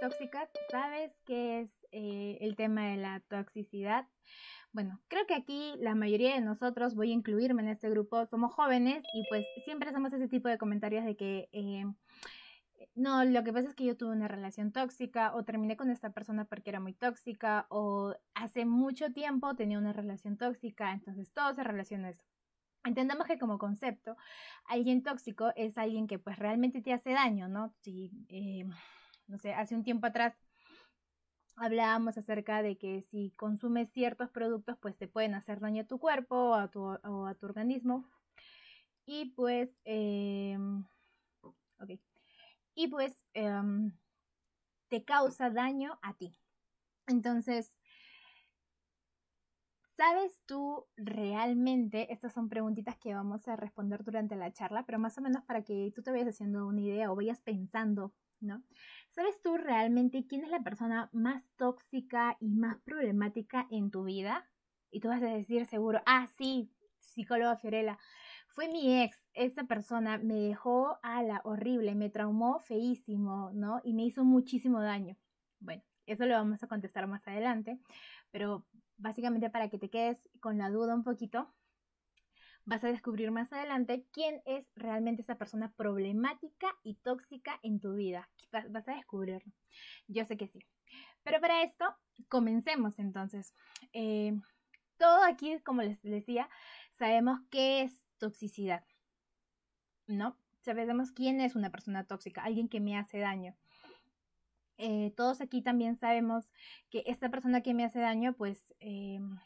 tóxicas, ¿sabes qué es eh, el tema de la toxicidad? Bueno, creo que aquí la mayoría de nosotros, voy a incluirme en este grupo, somos jóvenes y pues siempre hacemos ese tipo de comentarios de que... Eh, no, lo que pasa es que yo tuve una relación tóxica o terminé con esta persona porque era muy tóxica o hace mucho tiempo tenía una relación tóxica, entonces todo se relaciona a eso. Entendamos que como concepto, alguien tóxico es alguien que pues realmente te hace daño, ¿no? Si, eh, no sé, hace un tiempo atrás hablábamos acerca de que si consumes ciertos productos, pues te pueden hacer daño a tu cuerpo a tu, o a tu organismo. Y pues, em, Y pues em, te causa daño a ti. Entonces, ¿Sabes tú realmente? Estas son preguntitas que vamos a responder durante la charla, pero más o menos para que tú te vayas haciendo una idea o vayas pensando ¿no? ¿Sabes tú realmente quién es la persona más tóxica y más problemática en tu vida? Y tú vas a decir seguro, ah, sí, psicóloga Fiorella, fue mi ex, esa persona me dejó a la horrible, me traumó feísimo, ¿no? Y me hizo muchísimo daño. Bueno, eso lo vamos a contestar más adelante, pero básicamente para que te quedes con la duda un poquito, Vas a descubrir más adelante quién es realmente esa persona problemática y tóxica en tu vida. Vas a descubrirlo. Yo sé que sí. Pero para esto, comencemos entonces. Eh, todo aquí, como les decía, sabemos qué es toxicidad. ¿No? Sabemos quién es una persona tóxica, alguien que me hace daño. Eh, todos aquí también sabemos que esta persona que me hace daño, pues... Em,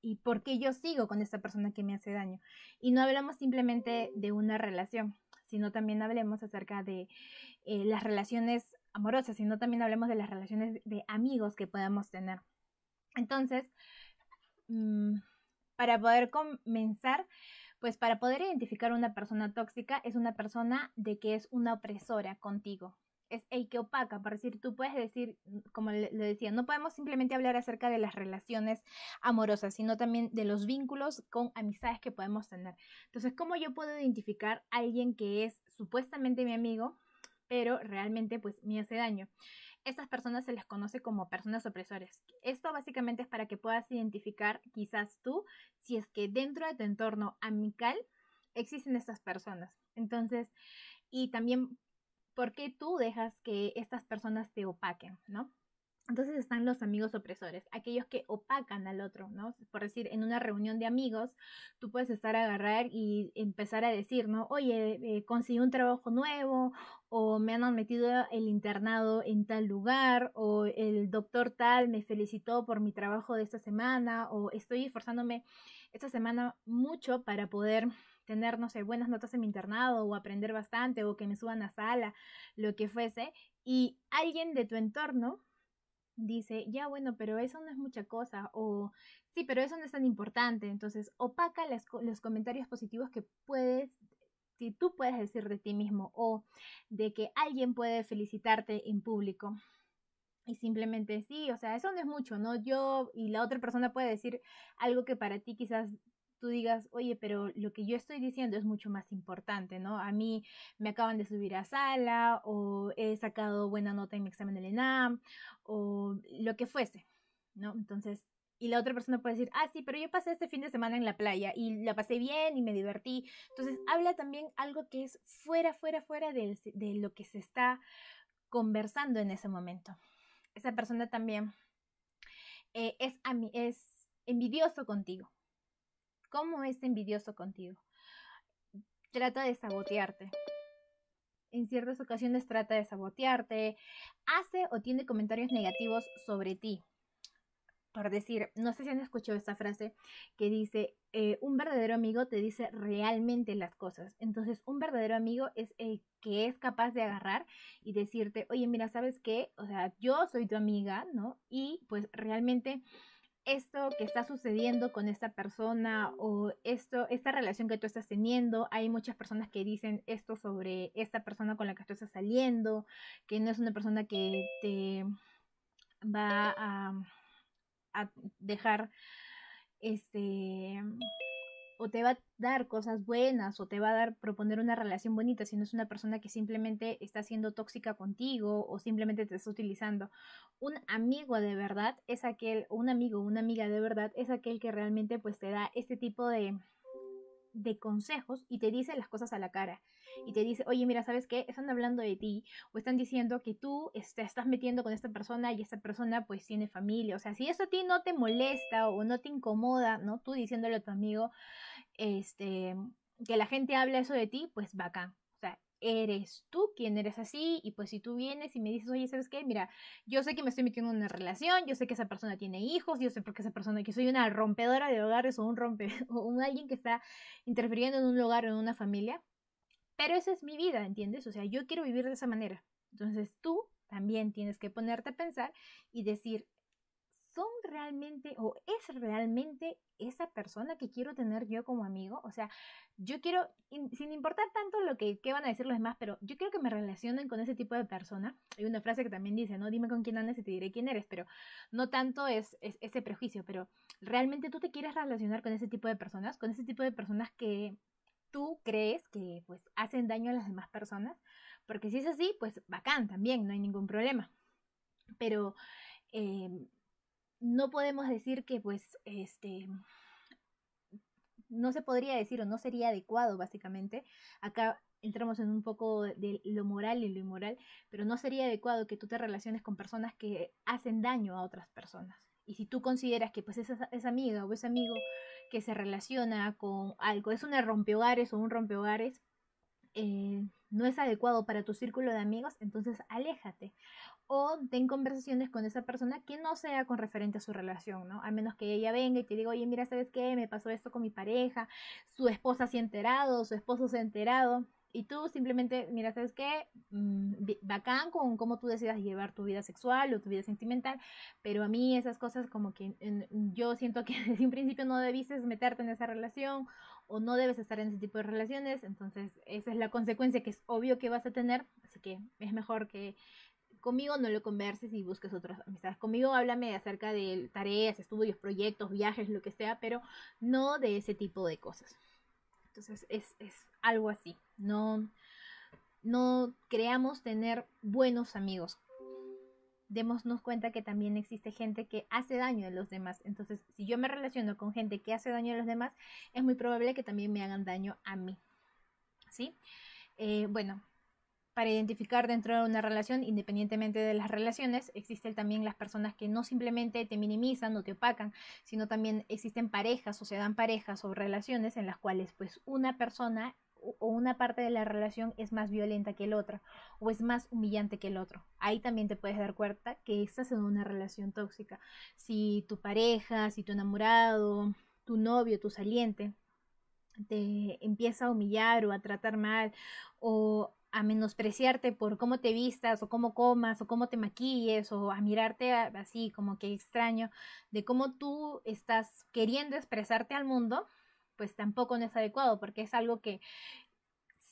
y por qué yo sigo con esta persona que me hace daño. Y no hablamos simplemente de una relación, sino también hablemos acerca de eh, las relaciones amorosas, sino también hablemos de las relaciones de amigos que podamos tener. Entonces, mm, para poder comenzar, pues para poder identificar una persona tóxica es una persona de que es una opresora contigo, es el que opaca, para decir, tú puedes decir, como le decía, no podemos simplemente hablar acerca de las relaciones amorosas, sino también de los vínculos con amistades que podemos tener. Entonces, ¿cómo yo puedo identificar a alguien que es supuestamente mi amigo, pero realmente pues me hace daño? Estas personas se les conoce como personas opresoras. Esto básicamente es para que puedas identificar quizás tú si es que dentro de tu entorno amical existen estas personas. Entonces, y también ¿Por qué tú dejas que estas personas te opaquen, no? Entonces están los amigos opresores, aquellos que opacan al otro, ¿no? Por decir, en una reunión de amigos, tú puedes estar a agarrar y empezar a decir, ¿no? Oye, eh, conseguí un trabajo nuevo, o me han metido el internado en tal lugar, o el doctor tal me felicitó por mi trabajo de esta semana, o estoy esforzándome esta semana mucho para poder tener, no sé, buenas notas en mi internado o aprender bastante o que me suban a sala, lo que fuese, y alguien de tu entorno dice, ya bueno, pero eso no es mucha cosa, o sí, pero eso no es tan importante, entonces opaca las, los comentarios positivos que puedes si tú puedes decir de ti mismo o de que alguien puede felicitarte en público. Y simplemente sí, o sea, eso no es mucho, ¿no? Yo y la otra persona puede decir algo que para ti quizás tú digas, oye, pero lo que yo estoy diciendo es mucho más importante, ¿no? A mí me acaban de subir a sala o he sacado buena nota en mi examen del ENAM o lo que fuese, ¿no? Entonces, y la otra persona puede decir, ah, sí, pero yo pasé este fin de semana en la playa y la pasé bien y me divertí. Entonces, habla también algo que es fuera, fuera, fuera de, lo que se está conversando en ese momento. Esa persona también eh, es, es envidioso contigo ¿Cómo es envidioso contigo? Trata de sabotearte. En ciertas ocasiones trata de sabotearte. Hace o tiene comentarios negativos sobre ti. Por decir, no sé si han escuchado esta frase que dice, eh, un verdadero amigo te dice realmente las cosas. Entonces, un verdadero amigo es el que es capaz de agarrar y decirte, oye, mira, ¿sabes qué? O sea, yo soy tu amiga, ¿no? Y pues realmente esto que está sucediendo con esta persona o esto, esta relación que tú estás teniendo. Hay muchas personas que dicen esto sobre esta persona con la que tú estás saliendo, que no es una persona que te va a, a dejar este o te va a dar cosas buenas o te va a dar proponer una relación bonita si no es una persona que simplemente está siendo tóxica contigo o simplemente te está utilizando. Un amigo de verdad es aquel, un amigo, una amiga de verdad es aquel que realmente pues te da este tipo de, de consejos y te dice las cosas a la cara. Y te dice, oye, mira, ¿sabes qué? Están hablando de ti o están diciendo que tú te este, estás metiendo con esta persona y esta persona pues tiene familia. O sea, si eso a ti no te molesta o no te incomoda, ¿no? Tú diciéndole a tu amigo, este, que la gente habla eso de ti, pues bacán eres tú quien eres así y pues si tú vienes y me dices, oye, ¿sabes qué? Mira, yo sé que me estoy metiendo en una relación, yo sé que esa persona tiene hijos, yo sé porque esa persona, que soy una rompedora de hogares o un rompe, o un alguien que está interfiriendo en un hogar o en una familia, pero esa es mi vida, ¿entiendes? O sea, yo quiero vivir de esa manera. Entonces tú también tienes que ponerte a pensar y decir, realmente o es realmente esa persona que quiero tener yo como amigo? O sea, yo quiero, sin importar tanto lo que, van a decir los demás, pero yo quiero que me relacionen con ese tipo de persona. Hay una frase que también dice, no, dime con quién andas y te diré quién eres, pero no tanto es, ese prejuicio, pero realmente tú te quieres relacionar con ese tipo de personas, con ese tipo de personas que tú crees que pues hacen daño a las demás personas, porque si es así, pues bacán también, no hay ningún problema. Pero em, no podemos decir que pues este no se podría decir o no sería adecuado básicamente. Acá entramos en un poco de lo moral y lo inmoral, pero no sería adecuado que tú te relaciones con personas que hacen daño a otras personas. Y si tú consideras que pues esa, amiga o ese amigo que se relaciona con algo es una rompehogares o un rompehogares, eh, no es adecuado para tu círculo de amigos, entonces aléjate o ten conversaciones con esa persona que no sea con referente a su relación, ¿no? A menos que ella venga y te diga, oye, mira, ¿sabes qué? Me pasó esto con mi pareja, su esposa se ha enterado, su esposo se ha enterado, y tú simplemente, mira, ¿sabes qué? Mm, bacán con cómo tú decidas llevar tu vida sexual o tu vida sentimental, pero a mí esas cosas como que yo siento que desde un principio no debiste meterte en esa relación o no debes estar en ese tipo de relaciones, entonces esa es la consecuencia que es obvio que vas a tener, así que es mejor que conmigo no lo converses y busques otras amistades. Conmigo háblame acerca de tareas, estudios, proyectos, viajes, lo que sea, pero no de ese tipo de cosas. Entonces es, algo así. No, no creamos tener buenos amigos. Démonos cuenta que también existe gente que hace daño a los demás. Entonces, si yo me relaciono con gente que hace daño a los demás, es muy probable que también me hagan daño a mí. ¿Sí? Eh, bueno, para identificar dentro de una relación, independientemente de las relaciones, existen también las personas que no simplemente te minimizan o te opacan, sino también existen parejas o se dan parejas o relaciones en las cuales pues una persona o una parte de la relación es más violenta que el otro o es más humillante que el otro. Ahí también te puedes dar cuenta que estás en una relación tóxica. Si tu pareja, si tu enamorado, tu novio, tu saliente te empieza a humillar o a tratar mal o a menospreciarte por cómo te vistas o cómo comas o cómo te maquilles o a mirarte así como que extraño de cómo tú estás queriendo expresarte al mundo, pues tampoco no es adecuado porque es algo que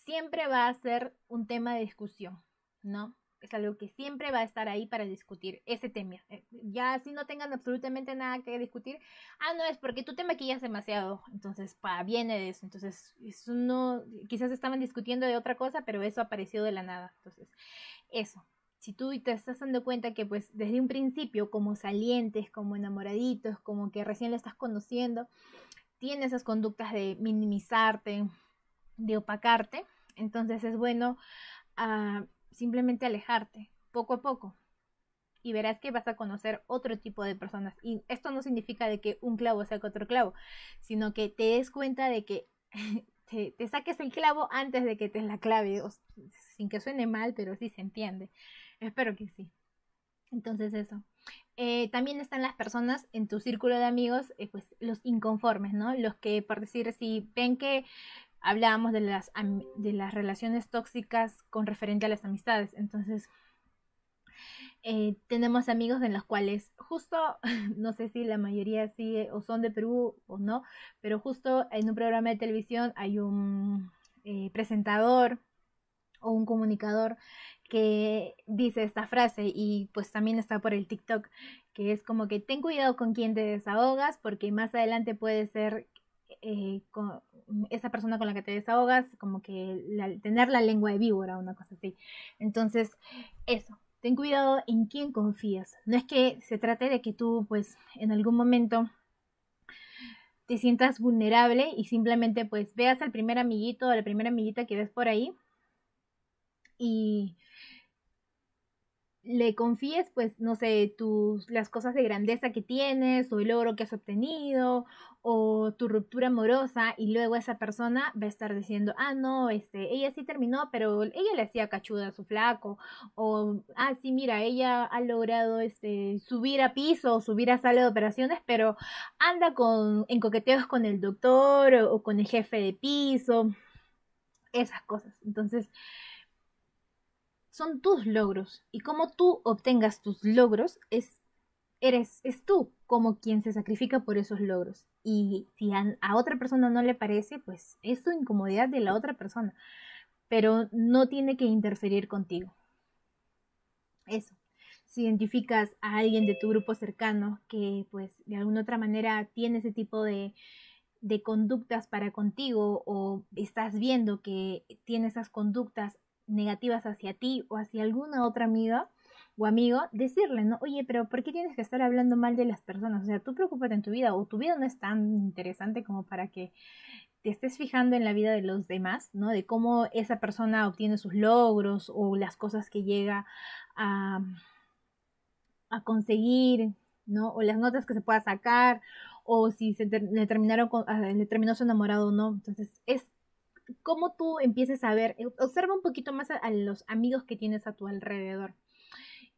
siempre va a ser un tema de discusión, ¿no? es algo que siempre va a estar ahí para discutir ese tema. Eh, ya si no tengan absolutamente nada que discutir, ah, no, es porque tú te maquillas demasiado, entonces, pa, viene de eso. Entonces, no, quizás estaban discutiendo de otra cosa, pero eso apareció de la nada. Entonces, eso. Si tú te estás dando cuenta que pues desde un principio, como salientes, como enamoraditos, como que recién le estás conociendo, tiene esas conductas de minimizarte, de opacarte, entonces es bueno... Ah, simplemente alejarte, poco a poco. Y verás que vas a conocer otro tipo de personas. Y esto no significa de que un clavo saque otro clavo, sino que te des cuenta de que te, saques el clavo antes de que te la clave. sin que suene mal, pero sí se entiende. Espero que sí. Entonces eso. Eh, también están las personas en tu círculo de amigos, eh, pues los inconformes, ¿no? Los que, por decir, si ven que hablábamos de las, de las relaciones tóxicas con referente a las amistades. Entonces, eh, tenemos amigos en los cuales justo, no sé si la mayoría sí o son de Perú o no, pero justo en un programa de televisión hay un eh, presentador o un comunicador que dice esta frase y pues también está por el TikTok, que es como que ten cuidado con quien te desahogas porque más adelante puede ser eh, esa persona con la que te desahogas, como que tener la lengua de víbora, una cosa así. Entonces, eso, ten cuidado en quién confías. No es que se trate de que tú, pues, en algún momento te sientas vulnerable y simplemente, pues, veas al primer amiguito o la primera amiguita que ves por ahí y le confíes, pues, no sé, tus, las cosas de grandeza que tienes o el oro que has obtenido o tu ruptura amorosa y luego esa persona va a estar diciendo, ah, no, este, ella sí terminó, pero ella le hacía cachuda a su flaco o, ah, sí, mira, ella ha logrado este, subir a piso o subir a sala de operaciones, pero anda con, en coqueteos con el doctor o con el jefe de piso, esas cosas. Entonces, son tus logros y como tú obtengas tus logros es eres es tú como quien se sacrifica por esos logros y si a, otra persona no le parece pues es tu incomodidad de la otra persona pero no tiene que interferir contigo eso si identificas a alguien de tu grupo cercano que pues de alguna otra manera tiene ese tipo de, de conductas para contigo o estás viendo que tiene esas conductas negativas hacia ti o hacia alguna otra amiga o amigo, decirle, ¿no? Oye, pero ¿por qué tienes que estar hablando mal de las personas? O sea, tú preocúpate en tu vida o tu vida no es tan interesante como para que te estés fijando en la vida de los demás, ¿no? De cómo esa persona obtiene sus logros o las cosas que llega a, conseguir, ¿no? O las notas que se pueda sacar o si se terminaron con, ah, le terminó su enamorado o no. Entonces, es cómo tú empieces a ver, eh, observa un poquito más a, a los amigos que tienes a tu alrededor.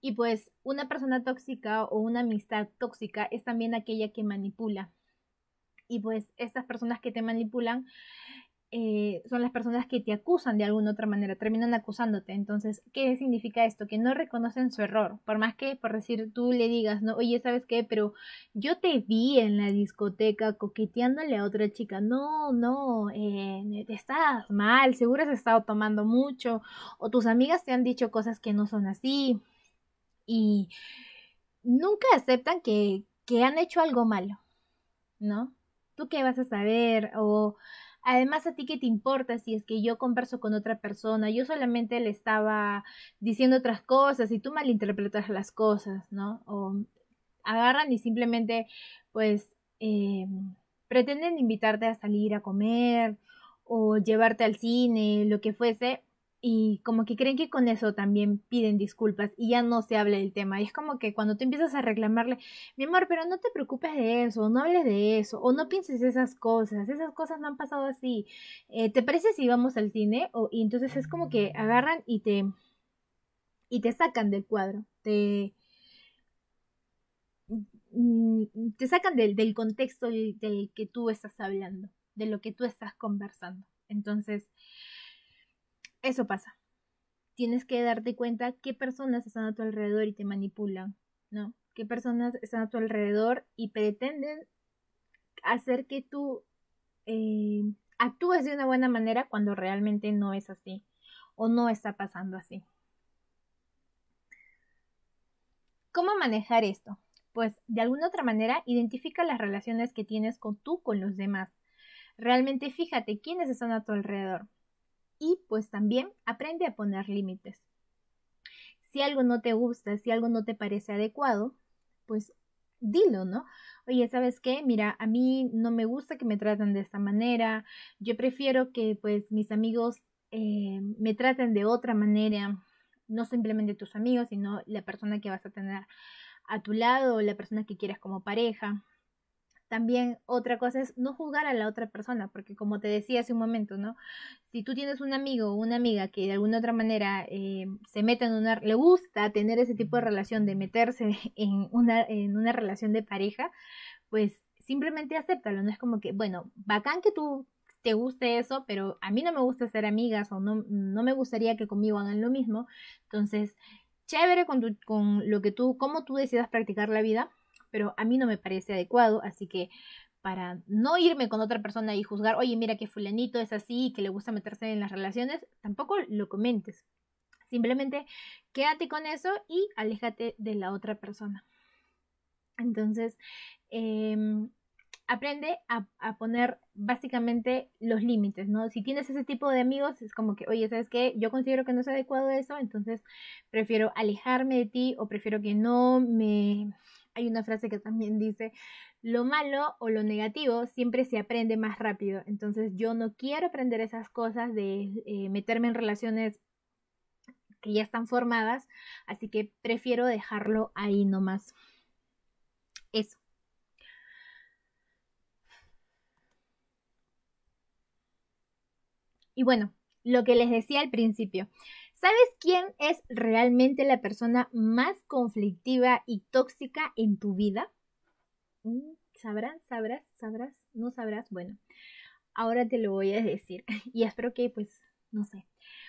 Y pues una persona tóxica o una amistad tóxica es también aquella que manipula. Y pues estas personas que te manipulan eh, son las personas que te acusan de alguna otra manera, terminan acusándote. Entonces, ¿qué significa esto? Que no reconocen su error. Por más que, por decir, tú le digas, no, oye, ¿sabes qué? Pero yo te vi en la discoteca coqueteándole a otra chica. No, no, eh, estás mal, seguro has estado tomando mucho. O tus amigas te han dicho cosas que no son así. Y nunca aceptan que, que han hecho algo malo, ¿no? ¿Tú qué vas a saber? O Además, ¿a ti qué te importa si es que yo converso con otra persona? Yo solamente le estaba diciendo otras cosas y tú malinterpretas las cosas, ¿no? O agarran y simplemente, pues, eh, pretenden invitarte a salir a comer o llevarte al cine, lo que fuese, y como que creen que con eso también piden disculpas y ya no se habla del tema. Y es como que cuando tú empiezas a reclamarle, mi amor, pero no te preocupes de eso, no hables de eso, o no pienses esas cosas, esas cosas no han pasado así. Eh, ¿Te parece si vamos al cine? O, y entonces es como que agarran y te, y te sacan del cuadro, te, mm, mm, te sacan del, del contexto del que tú estás hablando, de lo que tú estás conversando. Entonces, eso pasa. Tienes que darte cuenta qué personas están a tu alrededor y te manipulan, ¿no? Qué personas están a tu alrededor y pretenden hacer que tú eh, actúes de una buena manera cuando realmente no es así o no está pasando así. ¿Cómo manejar esto? Pues de alguna otra manera identifica las relaciones que tienes con tú con los demás. Realmente fíjate quiénes están a tu alrededor y pues también aprende a poner límites. Si algo no te gusta, si algo no te parece adecuado, pues dilo, ¿no? Oye, ¿sabes qué? Mira, a mí no me gusta que me traten de esta manera, yo prefiero que pues mis amigos eh, me traten de otra manera, no simplemente tus amigos, sino la persona que vas a tener a tu lado, la persona que quieras como pareja. También otra cosa es no juzgar a la otra persona, porque como te decía hace un momento, ¿no? Si tú tienes un amigo o una amiga que de alguna otra manera eh, se mete en una, le gusta tener ese tipo de relación, de meterse en una, en una relación de pareja, pues simplemente acéptalo, no es como que, bueno, bacán que tú te guste eso, pero a mí no me gusta ser amigas o no, no me gustaría que conmigo hagan lo mismo, entonces chévere con, con lo que tú, cómo tú decidas practicar la vida, pero a mí no me parece adecuado, así que para no irme con otra persona y juzgar, oye, mira que fulanito es así, que le gusta meterse en las relaciones, tampoco lo comentes. Simplemente quédate con eso y aléjate de la otra persona. Entonces, em, aprende a, a, poner básicamente los límites, ¿no? Si tienes ese tipo de amigos, es como que, oye, ¿sabes qué? Yo considero que no es adecuado eso, entonces prefiero alejarme de ti o prefiero que no me hay una frase que también dice, lo malo o lo negativo siempre se aprende más rápido. Entonces yo no quiero aprender esas cosas de eh, meterme en relaciones que ya están formadas, así que prefiero dejarlo ahí nomás. Eso. Y bueno, lo que les decía al principio, ¿Sabes quién es realmente la persona más conflictiva y tóxica en tu vida? Mm, ¿Sabrás, sabrás, sabrás, no sabrás? Bueno, ahora te lo voy a decir y espero que pues, no sé.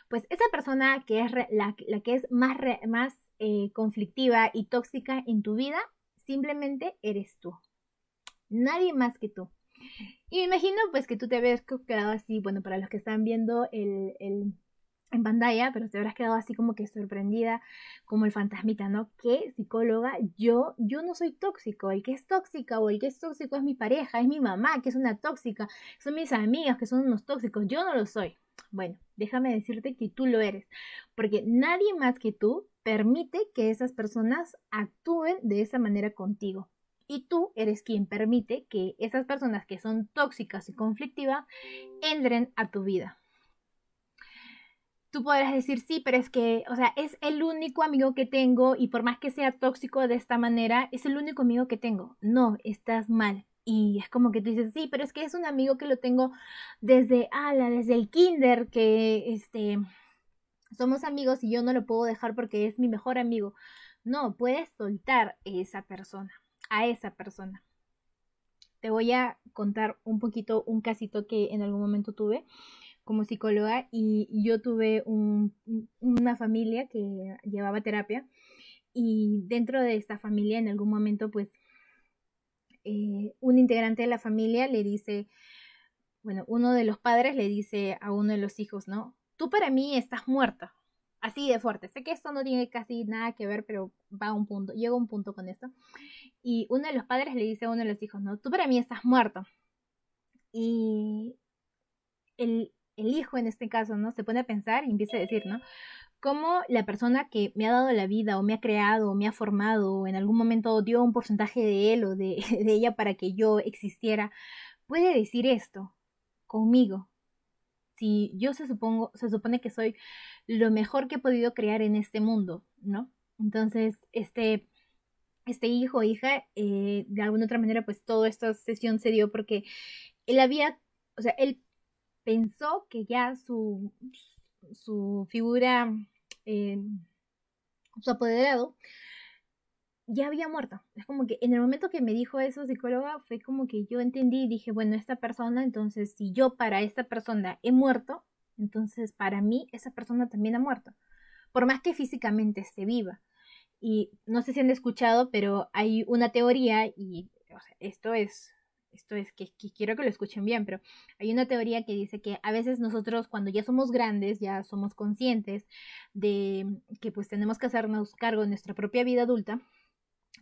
Pues esa persona que es la, que es más, más eh, conflictiva y tóxica en tu vida, simplemente eres tú. Nadie más que tú. Y me imagino pues que tú te habías quedado así, bueno, para los que están viendo el, el en pantalla, pero te habrás quedado así como que sorprendida, como el fantasmita, ¿no? ¿Qué psicóloga? Yo, yo no soy tóxico, el que es tóxica o el que es tóxico es mi pareja, es mi mamá, que es una tóxica, son mis amigas, que son unos tóxicos, yo no lo soy. Bueno, déjame decirte que tú lo eres, porque nadie más que tú permite que esas personas actúen de esa manera contigo. Y tú eres quien permite que esas personas que son tóxicas y conflictivas entren a tu vida tú podrás decir, sí, pero es que, o sea, es el único amigo que tengo y por más que sea tóxico de esta manera, es el único amigo que tengo. No, estás mal. Y es como que tú dices, sí, pero es que es un amigo que lo tengo desde, ala, desde el kinder, que, este, somos amigos y yo no lo puedo dejar porque es mi mejor amigo. No, puedes soltar esa persona, a esa persona. Te voy a contar un poquito un casito que en algún momento tuve como psicóloga y yo tuve una familia que llevaba terapia y dentro de esta familia en algún momento pues eh, un integrante de la familia le dice, bueno, uno de los padres le dice a uno de los hijos, ¿no? Tú para mí estás muerto así de fuerte. Sé que esto no tiene casi nada que ver, pero va a un punto, llega un punto con esto. Y uno de los padres le dice a uno de los hijos, ¿no? Tú para mí estás muerto. Y el, el hijo en este caso, ¿no? Se pone a pensar y empieza a decir, ¿no? Cómo la persona que me ha dado la vida o me ha creado o me ha formado o en algún momento dio un porcentaje de él o de, ella para que yo existiera, puede decir esto conmigo. Si yo se, supongo, se supone que soy lo mejor que he podido crear en este mundo, ¿no? Entonces, este, este hijo o hija, eh, de alguna otra manera, pues toda esta sesión se dio porque él había, o sea, él pensó que ya su, su figura, eh, su apoderado, ya había muerto. Es como que en el momento que me dijo eso psicóloga, fue como que yo entendí y dije, bueno, esta persona, entonces si yo para esta persona he muerto, entonces para mí esa persona también ha muerto, por más que físicamente esté viva. Y no sé si han escuchado, pero hay una teoría y esto es esto es que, quiero que lo escuchen bien, pero hay una teoría que dice que a veces nosotros cuando ya somos grandes, ya somos conscientes de que pues tenemos que hacernos cargo de nuestra propia vida adulta,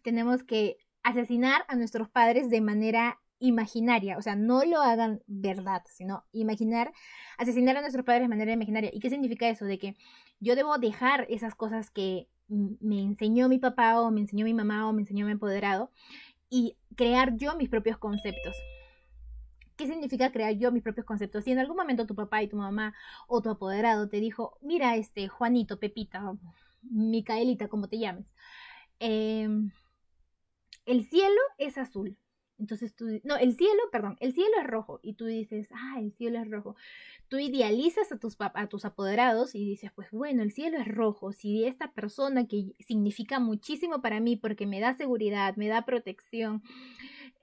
tenemos que asesinar a nuestros padres de manera imaginaria, o sea, no lo hagan verdad, sino imaginar, asesinar a nuestros padres de manera imaginaria. ¿Y qué significa eso? De que yo debo dejar esas cosas que me enseñó mi papá o me enseñó mi mamá o me enseñó mi empoderado y crear yo mis propios conceptos. ¿Qué significa crear yo mis propios conceptos? Si en algún momento tu papá y tu mamá o tu apoderado te dijo, mira este Juanito, Pepita, Micaelita, como te llames, em, el cielo es azul. Entonces tú, no, el cielo, perdón, el cielo es rojo y tú dices, ah, el cielo es rojo. Tú idealizas a tus, a tus apoderados y dices, pues bueno, el cielo es rojo. Si esta persona que significa muchísimo para mí porque me da seguridad, me da protección,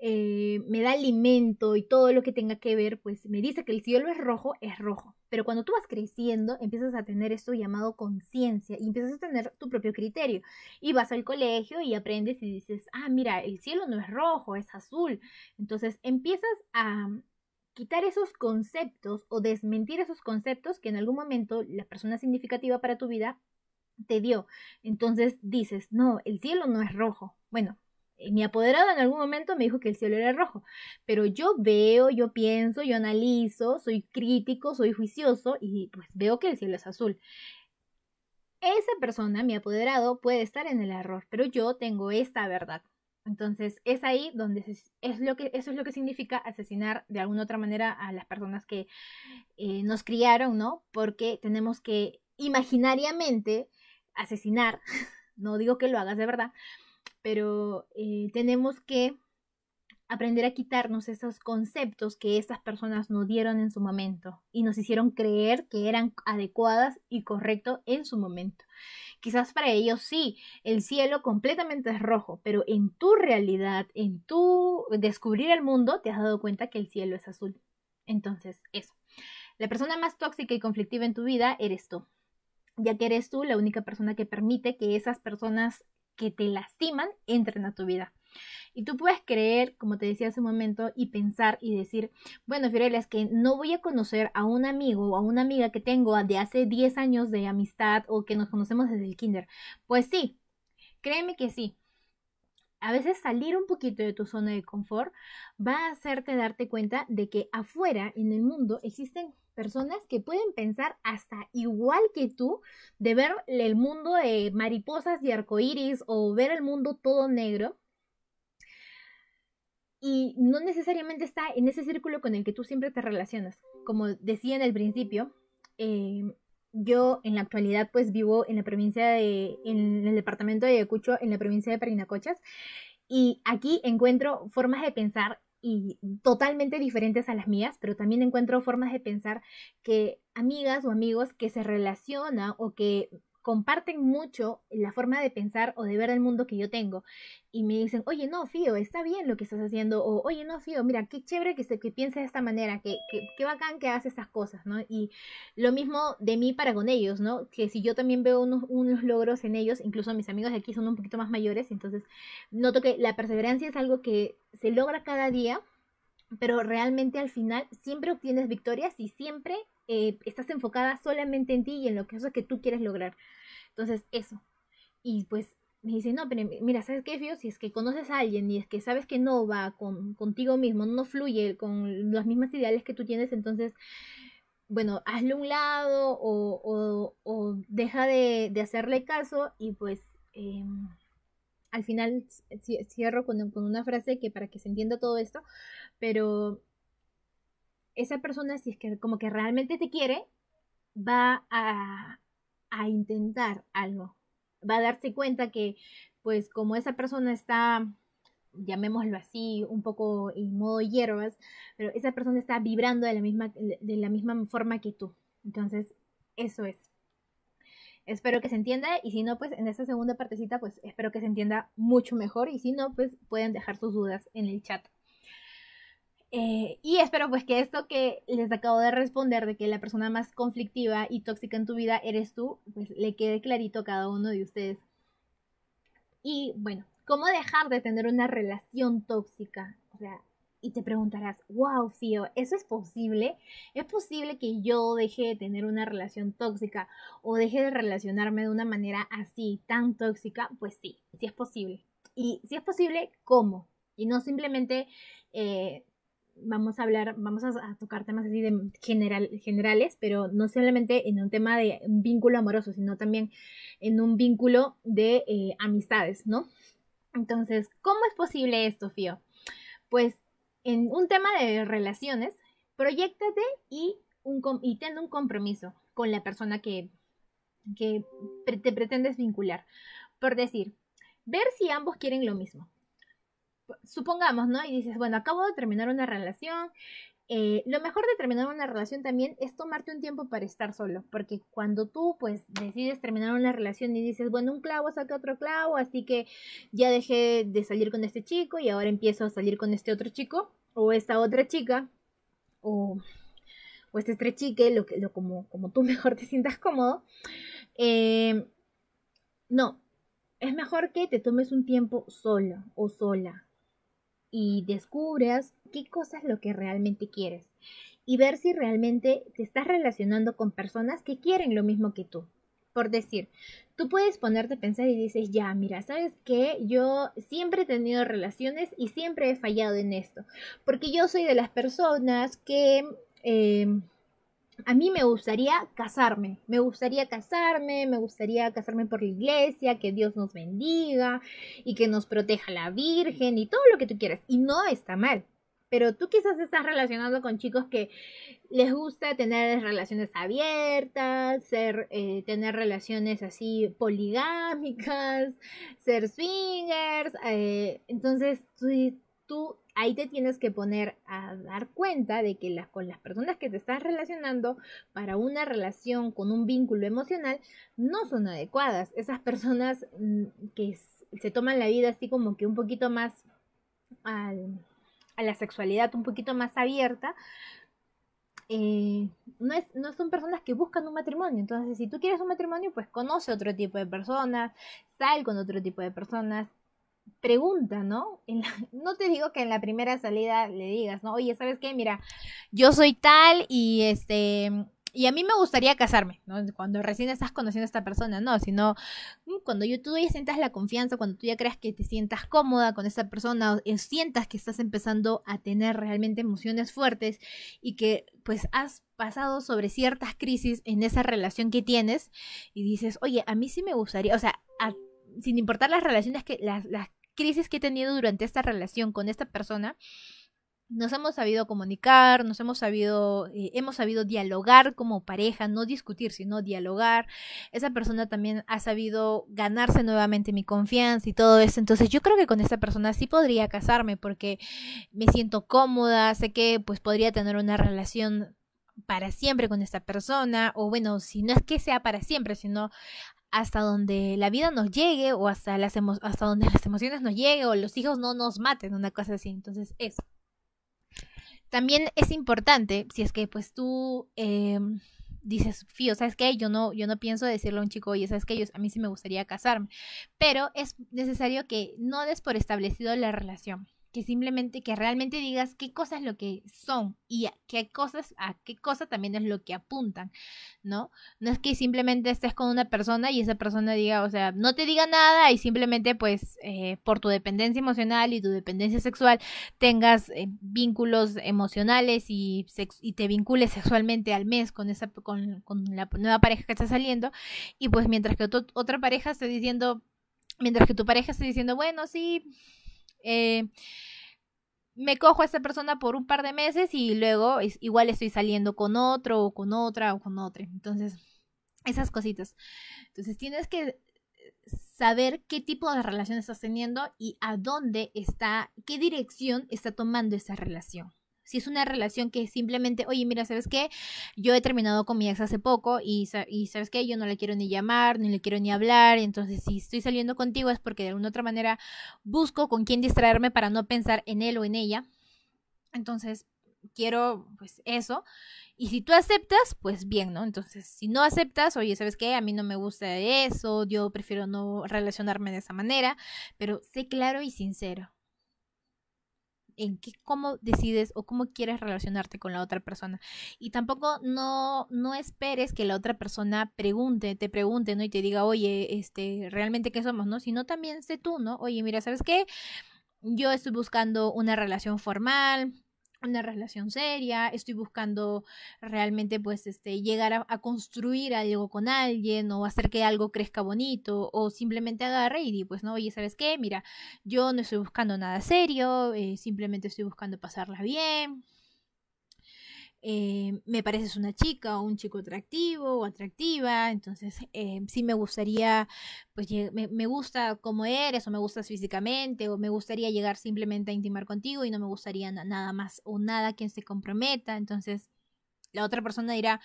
eh, me da alimento y todo lo que tenga que ver, pues me dice que el cielo es rojo, es rojo. Pero cuando tú vas creciendo, empiezas a tener esto llamado conciencia y empiezas a tener tu propio criterio. Y vas al colegio y aprendes y dices, ah, mira, el cielo no es rojo, es azul. Entonces empiezas a, quitar esos conceptos o desmentir esos conceptos que en algún momento la persona significativa para tu vida te dio. Entonces dices, no, el cielo no es rojo. Bueno, eh, mi apoderado en algún momento me dijo que el cielo era rojo, pero yo veo, yo pienso, yo analizo, soy crítico, soy juicioso y pues veo que el cielo es azul. Esa persona, mi apoderado, puede estar en el error, pero yo tengo esta verdad. Entonces es ahí donde es lo que, eso es lo que significa asesinar de alguna otra manera a las personas que eh, nos criaron, ¿no? Porque tenemos que imaginariamente asesinar, no digo que lo hagas de verdad, pero eh, tenemos que aprender a quitarnos esos conceptos que estas personas nos dieron en su momento y nos hicieron creer que eran adecuadas y correcto en su momento. Quizás para ellos sí, el cielo completamente es rojo, pero en tu realidad, en tu descubrir el mundo, te has dado cuenta que el cielo es azul. Entonces, eso. La persona más tóxica y conflictiva en tu vida eres tú ya que eres tú la única persona que permite que esas personas que te lastiman entren a tu vida. Y tú puedes creer, como te decía hace un momento, y pensar y decir, bueno, Fiorella, es que no voy a conocer a un amigo o a una amiga que tengo de hace 10 años de amistad o que nos conocemos desde el kinder. Pues sí, créeme que sí. A veces salir un poquito de tu zona de confort va a hacerte darte cuenta de que afuera, en el mundo, existen personas que pueden pensar hasta igual que tú, de ver el mundo de mariposas y arcoíris o ver el mundo todo negro. Y no necesariamente está en ese círculo con el que tú siempre te relacionas. Como decía en el principio, eh, yo en la actualidad pues vivo en la provincia de, en el departamento de Ayacucho, en la provincia de Parinacochas, y aquí encuentro formas de pensar y totalmente diferentes a las mías, pero también encuentro formas de pensar que amigas o amigos que se relacionan o que comparten mucho la forma de pensar o de ver el mundo que yo tengo. Y me dicen, oye, no, Fío, está bien lo que estás haciendo. O, oye, no, Fío, mira, qué chévere que, se, que pienses de esta manera, qué bacán que haces esas cosas, ¿no? Y lo mismo de mí para con ellos, ¿no? Que si yo también veo unos, unos logros en ellos, incluso mis amigos de aquí son un poquito más mayores, entonces noto que la perseverancia es algo que se logra cada día pero realmente al final siempre obtienes victorias y siempre eh, estás enfocada solamente en ti y en lo que que tú quieres lograr. Entonces, eso. Y pues me dice, no, pero mira, ¿sabes qué, Fio? Si es que conoces a alguien y es que sabes que no va contigo mismo, no fluye con las mismas ideales que tú tienes, entonces, bueno, hazle un lado o, deja de, hacerle caso y pues em, al final cierro con, una frase que para que se entienda todo esto, pero esa persona, si es que como que realmente te quiere, va a, intentar algo. Va a darse cuenta que, pues, como esa persona está, llamémoslo así, un poco en modo hierbas, pero esa persona está vibrando de la misma, de la misma forma que tú. Entonces, eso es. Espero que se entienda y si no, pues en esta segunda partecita, pues espero que se entienda mucho mejor y si no, pues pueden dejar sus dudas en el chat. Eh, y espero pues que esto que les acabo de responder de que la persona más conflictiva y tóxica en tu vida eres tú, pues le quede clarito a cada uno de ustedes. Y bueno, ¿cómo dejar de tener una relación tóxica? O sea, y te preguntarás, wow, Fío, ¿eso es posible? ¿Es posible que yo deje de tener una relación tóxica o deje de relacionarme de una manera así, tan tóxica? Pues sí, sí es posible. Y si es posible, ¿cómo? Y no simplemente... Eh, vamos a hablar, vamos a, tocar temas así de general, generales, pero no solamente en un tema de vínculo amoroso, sino también en un vínculo de eh, amistades, ¿no? Entonces, ¿cómo es posible esto, Fío? Pues en un tema de relaciones, proyectate y, un, y ten un compromiso con la persona que, que te pretendes vincular. Por decir, ver si ambos quieren lo mismo supongamos, ¿no? Y dices, bueno, acabo de terminar una relación. Eh, lo mejor de terminar una relación también es tomarte un tiempo para estar solo, porque cuando tú pues decides terminar una relación y dices, bueno, un clavo saca otro clavo, así que ya dejé de salir con este chico y ahora empiezo a salir con este otro chico o esta otra chica o, este estrechique, lo, lo, como, como tú mejor te sientas cómodo. Eh, no, es mejor que te tomes un tiempo solo o sola y descubras qué cosa es lo que realmente quieres y ver si realmente te estás relacionando con personas que quieren lo mismo que tú. Por decir, tú puedes ponerte a pensar y dices, ya, mira, ¿sabes que Yo siempre he tenido relaciones y siempre he fallado en esto, porque yo soy de las personas que... Em, a mí me gustaría casarme, me gustaría casarme, me gustaría casarme por la iglesia, que Dios nos bendiga y que nos proteja la Virgen y todo lo que tú quieras. Y no está mal, pero tú quizás estás relacionado con chicos que les gusta tener relaciones abiertas, ser, eh, tener relaciones así poligámicas, ser swingers. Eh, entonces tú ahí te tienes que poner a dar cuenta de que las, con las personas que te estás relacionando para una relación con un vínculo emocional no son adecuadas. Esas personas mm, que se toman la vida así como que un poquito más a la sexualidad, un poquito más abierta. Eh, no, es, no son personas que buscan un matrimonio. Entonces, si tú quieres un matrimonio, pues conoce otro tipo de personas, sal con otro tipo de personas, pregunta, ¿no? no te digo que en la primera salida le digas, ¿no? Oye, ¿sabes qué? Mira, yo soy tal y este... Y a mí me gustaría casarme, ¿no? Cuando recién estás conociendo a esta persona, no, sino mm, cuando tú ya sientas la confianza, cuando tú ya creas que te sientas cómoda con esa persona, eh, sientas que estás empezando a tener realmente emociones fuertes y que pues has pasado sobre ciertas crisis en esa relación que tienes y dices, oye, a mí sí me gustaría, o sea, a sin importar las relaciones que, las, crisis que he tenido durante esta relación con esta persona, nos hemos sabido comunicar, nos hemos sabido, eh, hemos sabido dialogar como pareja, no discutir, sino dialogar. Esa persona también ha sabido ganarse nuevamente mi confianza y todo eso. Entonces yo creo que con esta persona sí podría casarme porque me siento cómoda, sé que pues podría tener una relación para siempre con esta persona, o bueno, si no es que sea para siempre, sino hasta donde la vida nos llegue o hasta, las hasta donde las emociones nos lleguen o los hijos no nos maten, una cosa así. Entonces, eso. También es importante, si es que pues tú em, dices, Fío, ¿sabes qué? Yo no, yo no pienso decirle a un chico, oye, ¿sabes qué? a mí sí me gustaría casarme. Pero es necesario que no des por establecido la relación que simplemente que realmente digas qué cosas es lo que son y a qué cosas a qué cosa también es lo que apuntan, ¿no? No es que simplemente estés con una persona y esa persona diga, o sea, no te diga nada y simplemente pues eh, por tu dependencia emocional y tu dependencia sexual tengas eh, vínculos emocionales y, y te vincules sexualmente al mes con esa con, con la nueva pareja que está saliendo y pues mientras que otra pareja esté diciendo mientras que tu pareja esté diciendo, bueno, sí, eh, me cojo a esta persona por un par de meses y luego igual estoy saliendo con otro o con otra o con otra. Entonces, esas cositas. Entonces, tienes que eh, saber qué tipo de relación estás teniendo y a dónde está, qué dirección está tomando esa relación. Si es una relación que simplemente, oye, mira, ¿sabes qué? Yo he terminado con mi ex hace poco y, ¿sabes qué? Yo no le quiero ni llamar, ni le quiero ni hablar. Entonces, si estoy saliendo contigo es porque de alguna otra manera busco con quién distraerme para no pensar en él o en ella. Entonces, quiero pues eso. Y si tú aceptas, pues bien, ¿no? Entonces, si no aceptas, oye, ¿sabes qué? A mí no me gusta eso, yo prefiero no relacionarme de esa manera, pero sé claro y sincero en qué, cómo decides o cómo quieres relacionarte con la otra persona. Y tampoco no, no esperes que la otra persona pregunte, te pregunte, ¿no? Y te diga, oye, este, realmente qué somos, ¿no? Sino también sé tú, ¿no? Oye, mira, ¿sabes qué? Yo estoy buscando una relación formal, una relación seria, estoy buscando realmente pues este llegar a, construir algo con alguien o hacer que algo crezca bonito o simplemente agarre y di pues no, oye, ¿sabes qué? Mira, yo no estoy buscando nada serio, eh, simplemente estoy buscando pasarla bien, eh, me pareces una chica o un chico atractivo o atractiva, entonces eh, sí me gustaría, pues me, me, gusta como eres o me gustas físicamente o me gustaría llegar simplemente a intimar contigo y no me gustaría nada más o nada quien se comprometa, entonces la otra persona dirá,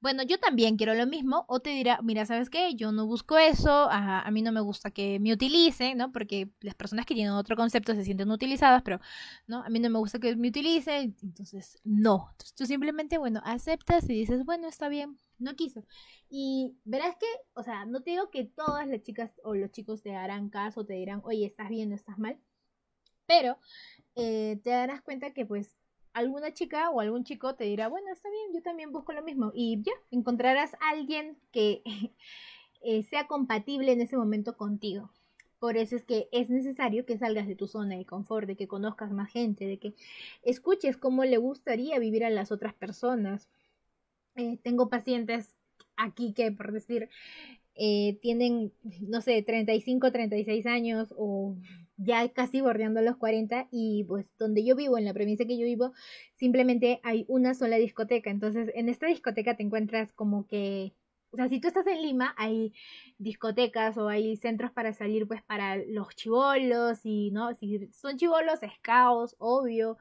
bueno, yo también quiero lo mismo, o te dirá, mira, ¿sabes qué? Yo no busco eso, a, mí no me gusta que me utilicen, ¿no? Porque las personas que tienen otro concepto se sienten utilizadas, pero, ¿no? A mí no me gusta que me utilicen, entonces, no. Entonces, tú simplemente, bueno, aceptas y dices, bueno, está bien, no quiso. Y verás que, o sea, no te digo que todas las chicas o los chicos te harán caso, te dirán, oye, estás bien, no estás mal, pero eh, te darás cuenta que, pues, alguna chica o algún chico te dirá, bueno, está bien, yo también busco lo mismo. Y ya, encontrarás a alguien que eh, sea compatible en ese momento contigo. Por eso es que es necesario que salgas de tu zona de confort, de que conozcas más gente, de que escuches cómo le gustaría vivir a las otras personas. Eh, tengo pacientes aquí que, por decir, eh, tienen, no sé, 35, 36 años o ya casi bordeando los 40 y pues donde yo vivo, en la provincia que yo vivo, simplemente hay una sola discoteca. Entonces en esta discoteca te encuentras como que o sea, si tú estás en Lima, hay discotecas o hay centros para salir, pues, para los chivolos, y, ¿no? Si son chivolos, es caos, obvio.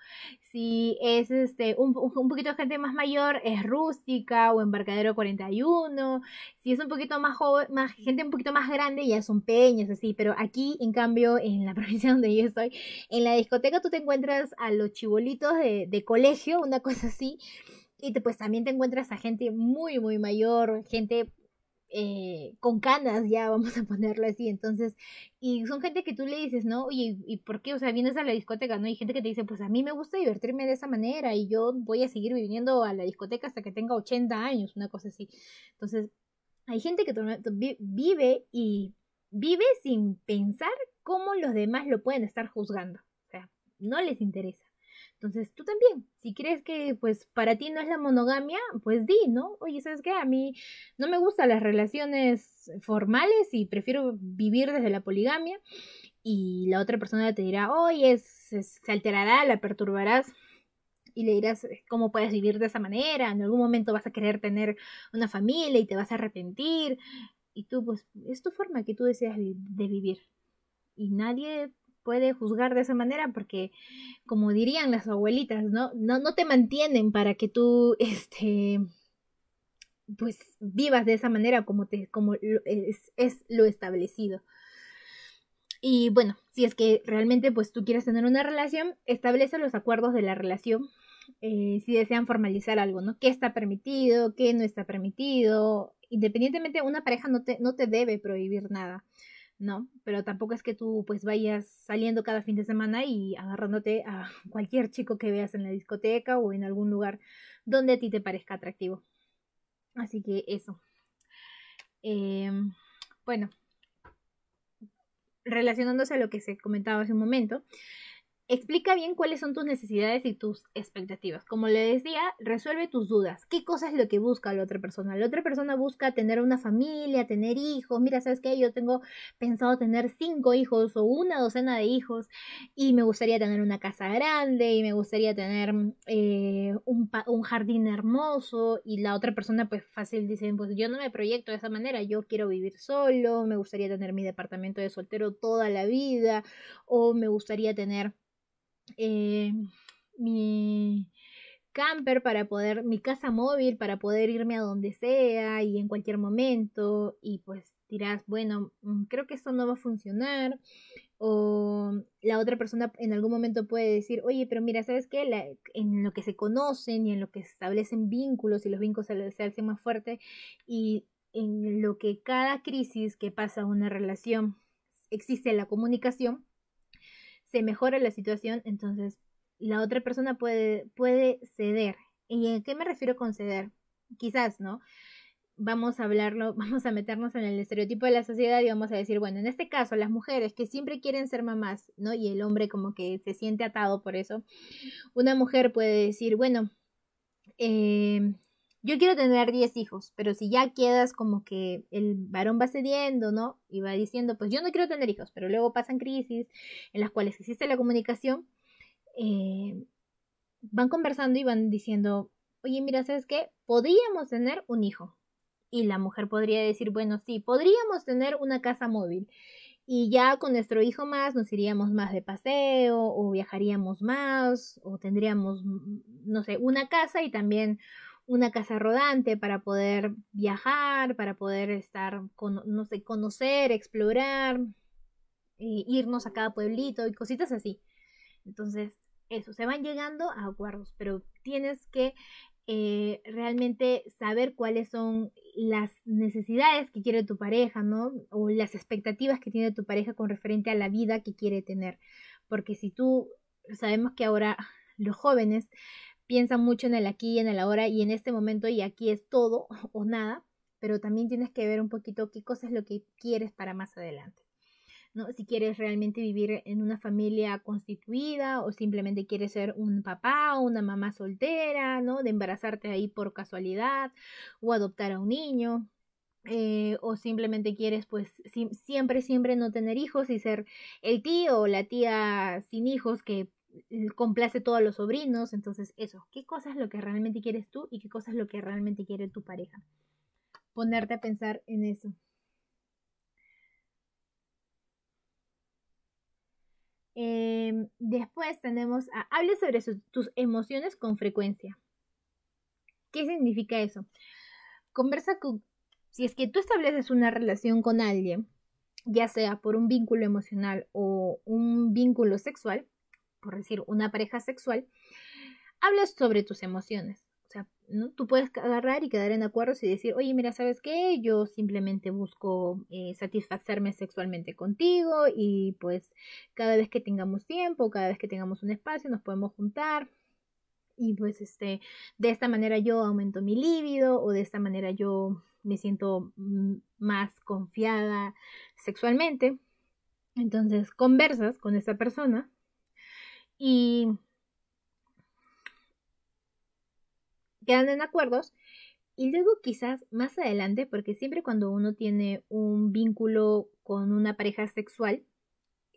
Si es, este, un, poquito de gente más mayor, es rústica o embarcadero 41. Si es un poquito más joven, más, gente un poquito más grande, ya son peñas, así. Pero aquí, en cambio, en la provincia donde yo estoy, en la discoteca tú te encuentras a los chibolitos de, de colegio, una cosa así y pues también te encuentras a gente muy, muy mayor, gente eh, con canas, ya vamos a ponerlo así. Entonces, y son gente que tú le dices, ¿no? Oye, ¿y por qué? O sea, vienes a la discoteca, ¿no? Y gente que te dice, pues a mí me gusta divertirme de esa manera y yo voy a seguir viviendo a la discoteca hasta que tenga 80 años, una cosa así. Entonces, hay gente que vive y vive sin pensar cómo los demás lo pueden estar juzgando. O sea, no les interesa. Entonces, tú también, si crees que pues para ti no es la monogamia, pues di, ¿no? Oye, ¿sabes qué? A mí no me gustan las relaciones formales y prefiero vivir desde la poligamia. Y la otra persona te dirá, oye, se, se alterará, la perturbarás y le dirás eh, cómo puedes vivir de esa manera, en algún momento vas a querer tener una familia y te vas a arrepentir. Y tú, pues, es tu forma que tú deseas de vivir. Y nadie puede juzgar de esa manera porque, como dirían las abuelitas, ¿no? No, no te mantienen para que tú, este, pues vivas de esa manera como, te, como es, lo establecido. Y bueno, si es que realmente pues tú quieres tener una relación, establece los acuerdos de la relación. Eh, si desean formalizar algo, ¿no? ¿Qué está permitido? ¿Qué no está permitido? Independientemente, una pareja no no te debe prohibir nada. ¿no? Pero tampoco es que tú pues vayas saliendo cada fin de semana y agarrándote a cualquier chico que veas en la discoteca o en algún lugar donde a ti te parezca atractivo. Así que eso. Em, bueno, relacionándose a lo que se comentaba hace un momento, Explica bien cuáles son tus necesidades y tus expectativas. Como le decía, resuelve tus dudas. ¿Qué cosa es lo que busca la otra persona? La otra persona busca tener una familia, tener hijos. Mira, ¿sabes qué? Yo tengo pensado tener cinco hijos o una docena de hijos y me gustaría tener una casa grande y me gustaría tener eh, un, un, jardín hermoso. Y la otra persona, pues fácil, dice, pues yo no me proyecto de esa manera. Yo quiero vivir solo, me gustaría tener mi departamento de soltero toda la vida o me gustaría tener eh, mi camper para poder, mi casa móvil para poder irme a donde sea y en cualquier momento y pues dirás, bueno, mm, creo que esto no va a funcionar o la otra persona en algún momento puede decir, oye, pero mira, ¿sabes qué? en lo que se conocen y en lo que establecen vínculos y los vínculos se, se hacen más fuertes y en lo que cada crisis que pasa una relación existe la comunicación, se mejora la situación, entonces la otra persona puede, puede ceder. ¿Y en qué me refiero con ceder? Quizás, ¿no? Vamos a hablarlo, vamos a meternos en el estereotipo de la sociedad y vamos a decir, bueno, en este caso, las mujeres que siempre quieren ser mamás, ¿no? Y el hombre como que se siente atado por eso. Una mujer puede decir, bueno, eh, yo quiero tener 10 hijos, pero si ya quedas como que el varón va cediendo, ¿no? Y va diciendo, pues yo no quiero tener hijos, pero luego pasan crisis en las cuales existe la comunicación, eh, van conversando y van diciendo, oye, mira, ¿sabes qué? Podríamos tener un hijo. Y la mujer podría decir, bueno, sí, podríamos tener una casa móvil. Y ya con nuestro hijo más nos iríamos más de paseo o viajaríamos más o tendríamos, mm, no sé, una casa y también una casa rodante para poder viajar, para poder estar, con, no sé, conocer, explorar, irnos a cada pueblito y cositas así. Entonces, eso, se van llegando a acuerdos, pero tienes que eh, realmente saber cuáles son las necesidades que quiere tu pareja, ¿no? O las expectativas que tiene tu pareja con referente a la vida que quiere tener. Porque si tú, sabemos que ahora los jóvenes piensa mucho en el aquí y en el ahora y en este momento y aquí es todo o nada, pero también tienes que ver un poquito qué cosa es lo que quieres para más adelante. ¿no? Si quieres realmente vivir en una familia constituida o simplemente quieres ser un papá o una mamá soltera, ¿no? De embarazarte ahí por casualidad o adoptar a un niño. Eh, o simplemente quieres pues siempre siempre no tener hijos y ser el tío o la tía sin hijos que complace todos todos los sobrinos, entonces eso, ¿qué cosa es lo que realmente quieres tú y qué cosa es lo que realmente quiere tu pareja? Ponerte a pensar en eso. Em, después tenemos a hable sobre tus emociones con frecuencia. ¿Qué significa eso? Conversa con. Si es que tú estableces una relación con alguien, ya sea por un vínculo emocional o un vínculo sexual, por decir, una pareja sexual, hablas sobre tus emociones. O sea, tú puedes agarrar y quedar en acuerdos y decir, oye, mira, ¿sabes qué? Yo simplemente busco eh, satisfacerme sexualmente contigo y pues cada vez que tengamos tiempo, cada vez que tengamos un espacio, nos podemos juntar. Y pues este, de esta manera yo aumento mi líbido o de esta manera yo me siento mm, más confiada sexualmente. Entonces conversas con esa persona y quedan en acuerdos y luego quizás más adelante, porque siempre cuando uno tiene un vínculo con una pareja sexual,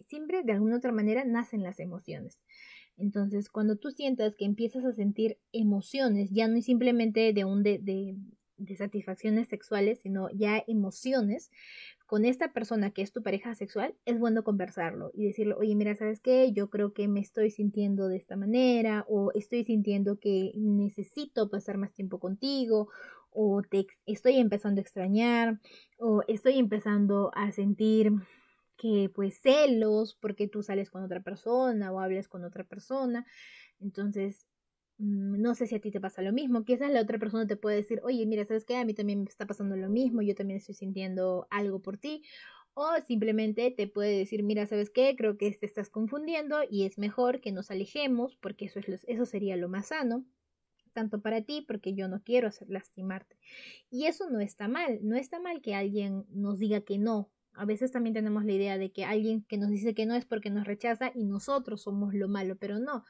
siempre de alguna u otra manera nacen las emociones. Entonces, cuando tú sientas que empiezas a sentir emociones, ya no es simplemente de un de, de satisfacciones sexuales, sino ya emociones, con esta persona que es tu pareja sexual, es bueno conversarlo y decirle, oye, mira, ¿sabes qué? Yo creo que me estoy sintiendo de esta manera o estoy sintiendo que necesito pasar más tiempo contigo o te estoy empezando a extrañar o estoy empezando a sentir que pues celos porque tú sales con otra persona o hablas con otra persona. Entonces, Mm, no sé si a ti te pasa lo mismo, quizás la otra persona te puede decir, oye, mira, ¿sabes qué? A mí también me está pasando lo mismo, yo también estoy sintiendo algo por ti. O simplemente te puede decir, mira, ¿sabes qué? Creo que te estás confundiendo y es mejor que nos alejemos porque eso, es eso sería lo más sano tanto para ti porque yo no quiero hacer lastimarte. Y eso no está mal, no está mal que alguien nos diga que no. A veces también tenemos la idea de que alguien que nos dice que no es porque nos rechaza y nosotros somos lo malo, pero no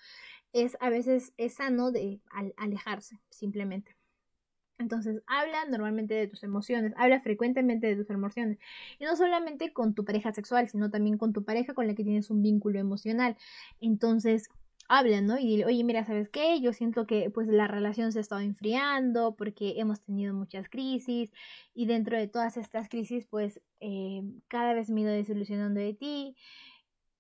es a veces es sano de alejarse, simplemente. Entonces, habla normalmente de tus emociones, habla frecuentemente de tus emociones. Y no solamente con tu pareja sexual, sino también con tu pareja con la que tienes un vínculo emocional. Entonces, habla, ¿no? Y dile, oye, mira, ¿sabes qué? Yo siento que pues la relación se ha estado enfriando porque hemos tenido muchas crisis y dentro de todas estas crisis pues eh, cada vez me he ido desilusionando de ti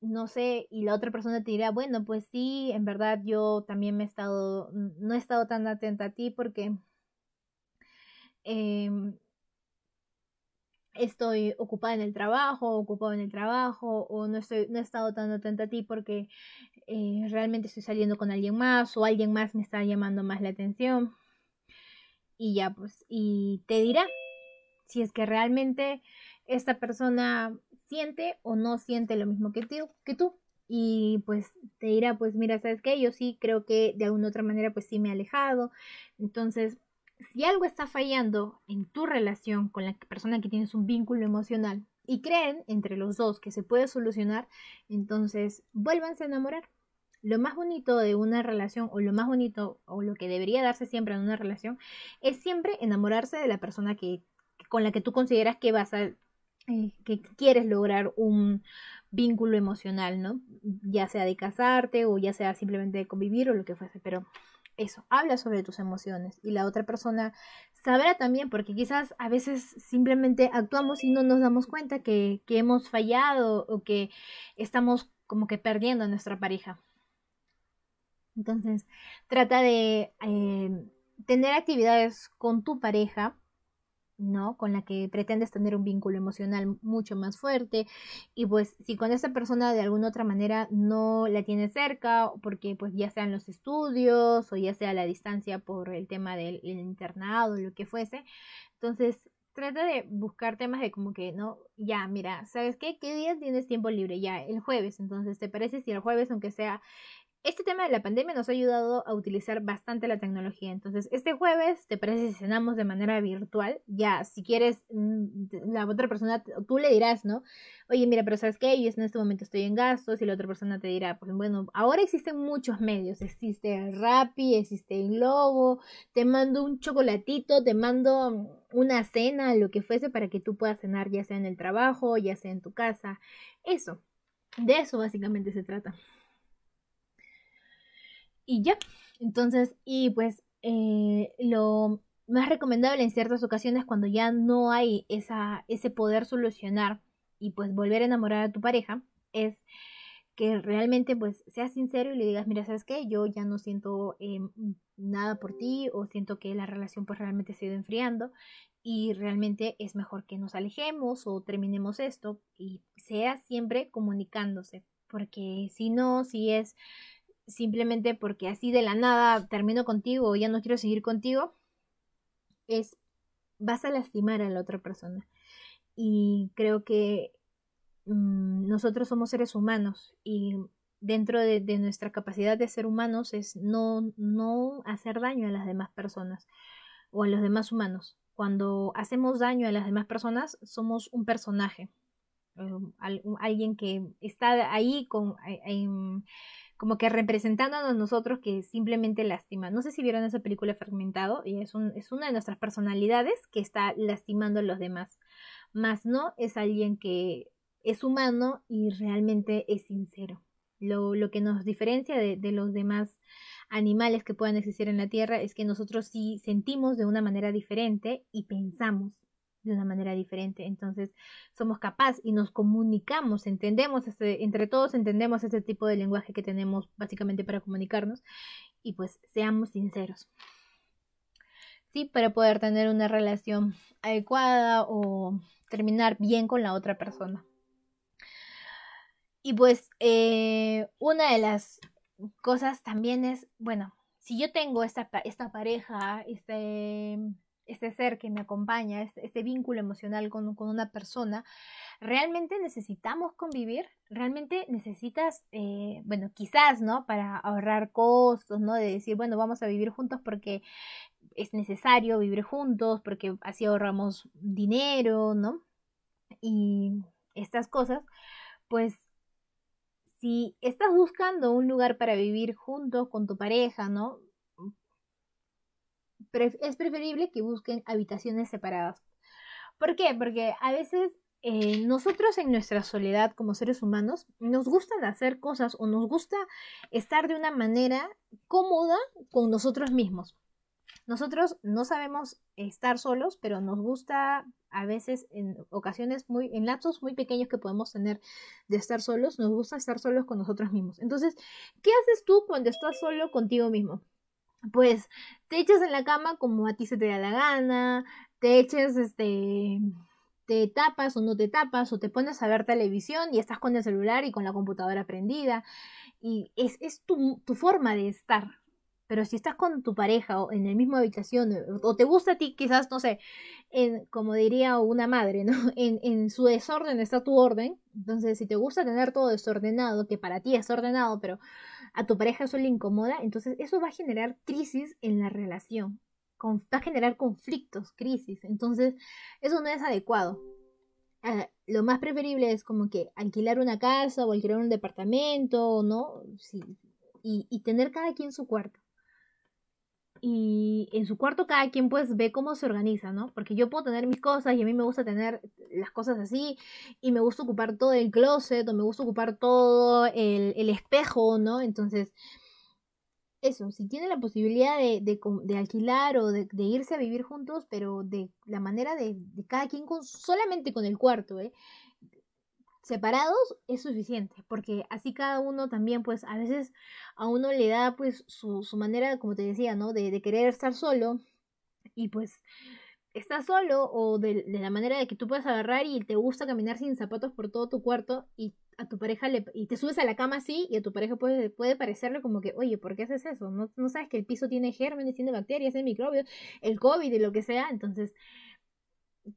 no sé, y la otra persona te dirá, bueno, pues sí, en verdad yo también me he estado, no he estado tan atenta a ti porque em, estoy ocupada en el trabajo, ocupado en el trabajo, o no, estoy, no he estado tan atenta a ti porque eh, realmente estoy saliendo con alguien más o alguien más me está llamando más la atención. Y ya, pues, y te dirá si es que realmente esta persona siente o no siente lo mismo que, que tú. Y pues te dirá, pues mira, ¿sabes qué? Yo sí creo que de alguna otra manera pues sí me he alejado. Entonces, si algo está fallando en tu relación con la persona que tienes un vínculo emocional y creen entre los dos que se puede solucionar, entonces vuélvanse a enamorar. Lo más bonito de una relación o lo más bonito o lo que debería darse siempre en una relación es siempre enamorarse de la persona que con la que tú consideras que vas a eh, que quieres lograr un vínculo emocional, ¿no? Ya sea de casarte o ya sea simplemente de convivir o lo que fuese, pero eso, habla sobre tus emociones y la otra persona sabrá también, porque quizás a veces simplemente actuamos y no nos damos cuenta que, hemos fallado o que estamos como que perdiendo a nuestra pareja. Entonces, trata de eh, tener actividades con tu pareja ¿no? Con la que pretendes tener un vínculo emocional mucho más fuerte y pues si con esa persona de alguna otra manera no la tienes cerca, porque pues ya sean los estudios o ya sea la distancia por el tema del internado internado, lo que fuese, entonces trata de buscar temas de como que, ¿no? Ya, mira, ¿sabes qué? ¿Qué día tienes tiempo libre? Ya, el jueves, entonces, ¿te parece si el jueves, aunque sea este tema de la pandemia nos ha ayudado a utilizar bastante la tecnología. Entonces, este jueves, ¿te parece si cenamos de manera virtual? Ya, si quieres, mm, la otra persona, tú le dirás, ¿no? Oye, mira, pero ¿sabes qué? Yo en este momento estoy en gastos y la otra persona te dirá, pues bueno, ahora existen muchos medios. Existe Rappi, existe Globo, te mando un chocolatito, te mando una cena, lo que fuese, para que tú puedas cenar, ya sea en el trabajo, ya sea en tu casa. Eso, de eso básicamente se trata y ya. Entonces, y pues eh, lo más recomendable en ciertas ocasiones cuando ya no hay esa, ese poder solucionar y pues volver a enamorar a tu pareja es que realmente pues seas sincero y le digas, mira, ¿sabes qué? Yo ya no siento eh, nada por ti o siento que la relación pues realmente se ha ido enfriando y realmente es mejor que nos alejemos o terminemos esto y sea siempre comunicándose porque si no, si es simplemente porque así de la nada termino contigo o ya no quiero seguir contigo, es vas a lastimar a la otra persona. Y creo que mm, nosotros somos seres humanos y dentro de, nuestra capacidad de ser humanos es no, no hacer daño a las demás personas o a los demás humanos. Cuando hacemos daño a las demás personas, somos un personaje, eh, alguien que está ahí con, eh, como que a nosotros que simplemente lástima. No sé si vieron esa película Fragmentado y es, un, es una de nuestras personalidades que está lastimando a los demás. Más no es alguien que es humano y realmente es sincero. Lo, que nos diferencia de, de los demás animales que puedan existir en la Tierra es que nosotros sí sentimos de una manera diferente y pensamos de una manera diferente. Entonces, somos capaces y nos comunicamos, entendemos, este, entre todos entendemos este tipo de lenguaje que tenemos básicamente para comunicarnos. Y pues, seamos sinceros. Sí, para poder tener una relación adecuada o terminar bien con la otra persona. Y pues, eh, una de las cosas también es, bueno, si yo tengo esta, esta pareja, este este ser que me acompaña, este, este vínculo emocional con, una persona, ¿realmente necesitamos convivir? ¿Realmente necesitas, eh, bueno, quizás, ¿no? Para ahorrar costos, ¿no? De decir, bueno, vamos a vivir juntos porque es necesario vivir juntos, porque así ahorramos dinero, ¿no? Y estas cosas, pues si estás buscando un lugar para vivir juntos con tu pareja, ¿no? es preferible que busquen habitaciones separadas. ¿Por qué? Porque a veces eh, nosotros en nuestra soledad como seres humanos nos gusta hacer cosas o nos gusta estar de una manera cómoda con nosotros mismos. Nosotros no sabemos estar solos, pero nos gusta a veces en ocasiones muy, en lapsos muy pequeños que podemos tener de estar solos, nos gusta estar solos con nosotros mismos. Entonces, ¿qué haces tú cuando estás solo contigo mismo? pues te echas en la cama como a ti se te da la gana, te echas este te tapas o no te tapas o te pones a ver televisión y estás con el celular y con la computadora prendida y es, es tu forma de estar pero si estás con tu pareja o en la misma habitación, eh, o te gusta a ti, quizás, no sé, en, como diría una madre, ¿no? En, su desorden está tu orden. Entonces, si te gusta tener todo desordenado, que para ti es ordenado, pero a tu pareja eso le incomoda, entonces eso va a generar crisis en la relación. va a generar conflictos, crisis. Entonces, eso no es adecuado. Ah, lo más preferible es como que alquilar una casa o alquilar un departamento, ¿no? Y, y, tener cada quien su cuarto y en su cuarto cada quien pues ve cómo se organiza, ¿no? Porque yo puedo tener mis cosas y a mí me gusta tener las cosas así y me gusta ocupar todo el closet o me gusta ocupar todo el, espejo, ¿no? Entonces, eso, si tiene la posibilidad de, alquilar o de, irse a vivir juntos, pero de la manera de, cada quien solamente con el cuarto, ¿eh? separados es suficiente, porque así cada uno también, pues a veces a uno le da pues su, manera, como te decía, ¿no? De, de, querer estar solo y pues está solo o de, la manera de que tú puedes agarrar y te gusta caminar sin zapatos por todo tu cuarto y a tu pareja le, y te subes a la cama así y a tu pareja puede, puede parecerle como que, oye, ¿por qué haces eso? No, no sabes que el piso tiene gérmenes, tiene bacterias, tiene microbios, el COVID y lo que sea, entonces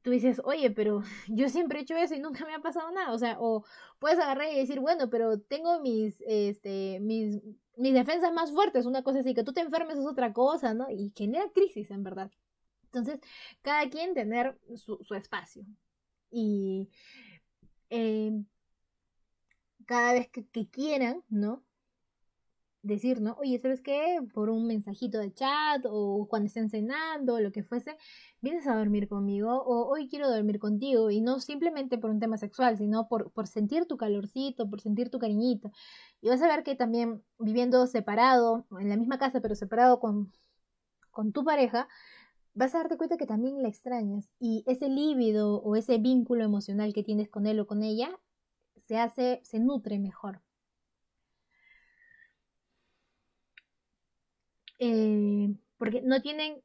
tú dices, oye, pero yo siempre he hecho eso y nunca me ha pasado nada. O sea, o puedes agarrar y decir, bueno, pero tengo mis, este, mis, mis defensas más fuertes, una cosa así, que tú te enfermes es otra cosa, ¿no? Y genera crisis, en verdad. Entonces, cada quien tener su, espacio. Y eh, cada vez que quieran, ¿no? decir, ¿no? Oye, ¿sabes qué? Por un mensajito de chat o cuando estén cenando, o lo que fuese, vienes a dormir conmigo o hoy quiero dormir contigo y no simplemente por un tema sexual, sino por, sentir tu calorcito, por sentir tu cariñito. Y vas a ver que también viviendo separado, en la misma casa, pero separado con, con tu pareja, vas a darte cuenta que también la extrañas y ese líbido o ese vínculo emocional que tienes con él o con ella se hace, se nutre mejor. Eh, porque no tienen,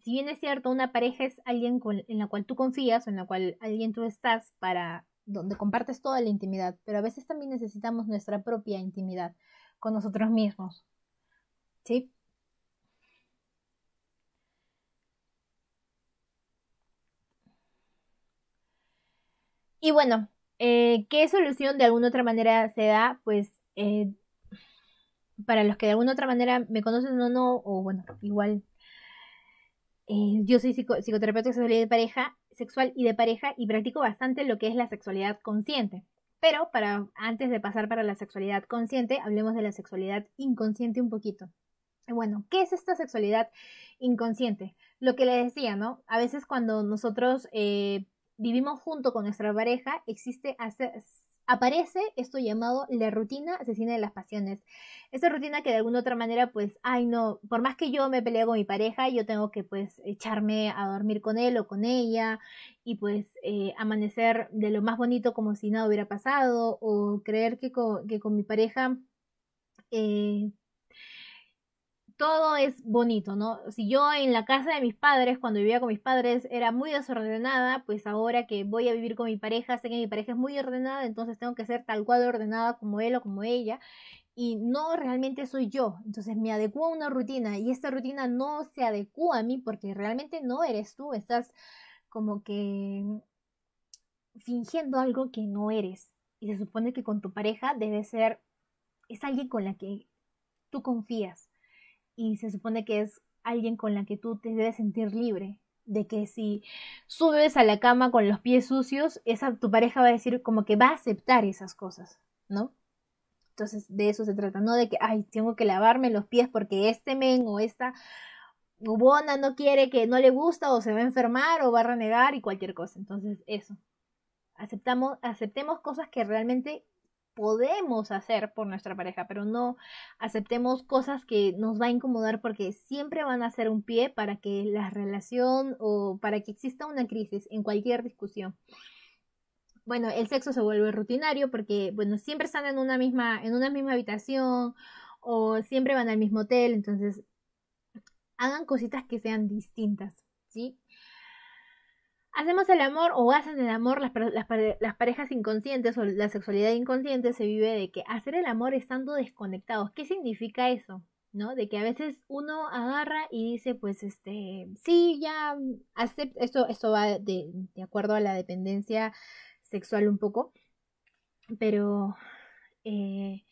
si bien es cierto, una pareja es alguien en la cual tú confías o en la cual alguien tú estás para donde compartes toda la intimidad, pero a veces también necesitamos nuestra propia intimidad con nosotros mismos. ¿Sí? Y bueno, eh, ¿qué solución de alguna otra manera se da? Pues eh, para los que de alguna otra manera me conocen o no, o bueno, igual eh, yo soy psicoterapeuta de pareja, sexual y de pareja, y practico bastante lo que es la sexualidad consciente. Pero para, antes de pasar para la sexualidad consciente, hablemos de la sexualidad inconsciente un poquito. Bueno, ¿qué es esta sexualidad inconsciente? Lo que le decía, ¿no? A veces cuando nosotros eh, vivimos junto con nuestra pareja, existe aparece esto llamado la rutina asesina de las pasiones. Esa rutina que de alguna u otra manera, pues, ay no, por más que yo me peleo con mi pareja, yo tengo que pues echarme a dormir con él o con ella y pues eh, amanecer de lo más bonito como si nada hubiera pasado o creer que con, que con mi pareja... Eh, todo es bonito, ¿no? Si yo en la casa de mis padres, cuando vivía con mis padres, era muy desordenada, pues ahora que voy a vivir con mi pareja, sé que mi pareja es muy ordenada, entonces tengo que ser tal cual ordenada como él o como ella. Y no realmente soy yo. Entonces me adecuo a una rutina y esta rutina no se adecua a mí porque realmente no eres tú. Estás como que fingiendo algo que no eres. Y se supone que con tu pareja debe ser, es alguien con la que tú confías y se supone que es alguien con la que tú te debes sentir libre. De que si subes a la cama con los pies sucios, esa, tu pareja va a decir como que va a aceptar esas cosas, ¿no? Entonces de eso se trata, no de que, ay, tengo que lavarme los pies porque este men o esta bubona no quiere que no le gusta o se va a enfermar o va a renegar y cualquier cosa. Entonces eso. Aceptamos, aceptemos cosas que realmente podemos hacer por nuestra pareja, pero no aceptemos cosas que nos va a incomodar porque siempre van a ser un pie para que la relación o para que exista una crisis en cualquier discusión. Bueno, el sexo se vuelve rutinario porque, bueno, siempre están en una misma, en una misma habitación o siempre van al mismo hotel, entonces hagan cositas que sean distintas, ¿sí? Hacemos el amor o hacen el amor las, parejas inconscientes o la sexualidad inconsciente se vive de que hacer el amor estando desconectados. ¿Qué significa eso? ¿No? De que a veces uno agarra y dice, pues, este, sí, ya acepto. Esto, esto va de, de acuerdo a la dependencia sexual un poco. Pero eh,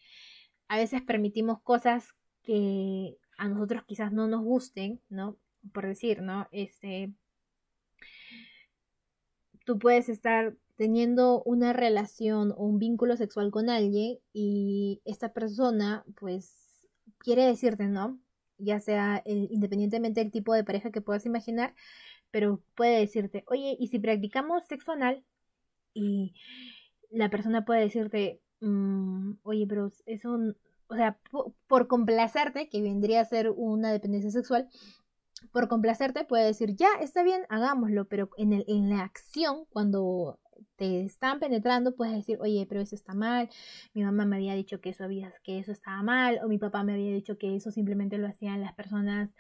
a veces permitimos cosas que a nosotros quizás no nos gusten, ¿no? Por decir, ¿no? Este, tú puedes estar teniendo una relación o un vínculo sexual con alguien y esta persona pues quiere decirte no, ya sea independientemente del tipo de pareja que puedas imaginar, pero puede decirte, oye, ¿y si practicamos sexo anal? Y la persona puede decirte, mm, oye, pero un, o sea, por, por complacerte, que vendría a ser una dependencia sexual, por complacerte puede decir, ya, está bien, hagámoslo, pero en, el, en la acción, cuando te están penetrando, puedes decir, oye, pero eso está mal, mi mamá me había dicho que eso, había, que eso estaba mal, o mi papá me había dicho que eso simplemente lo hacían las personas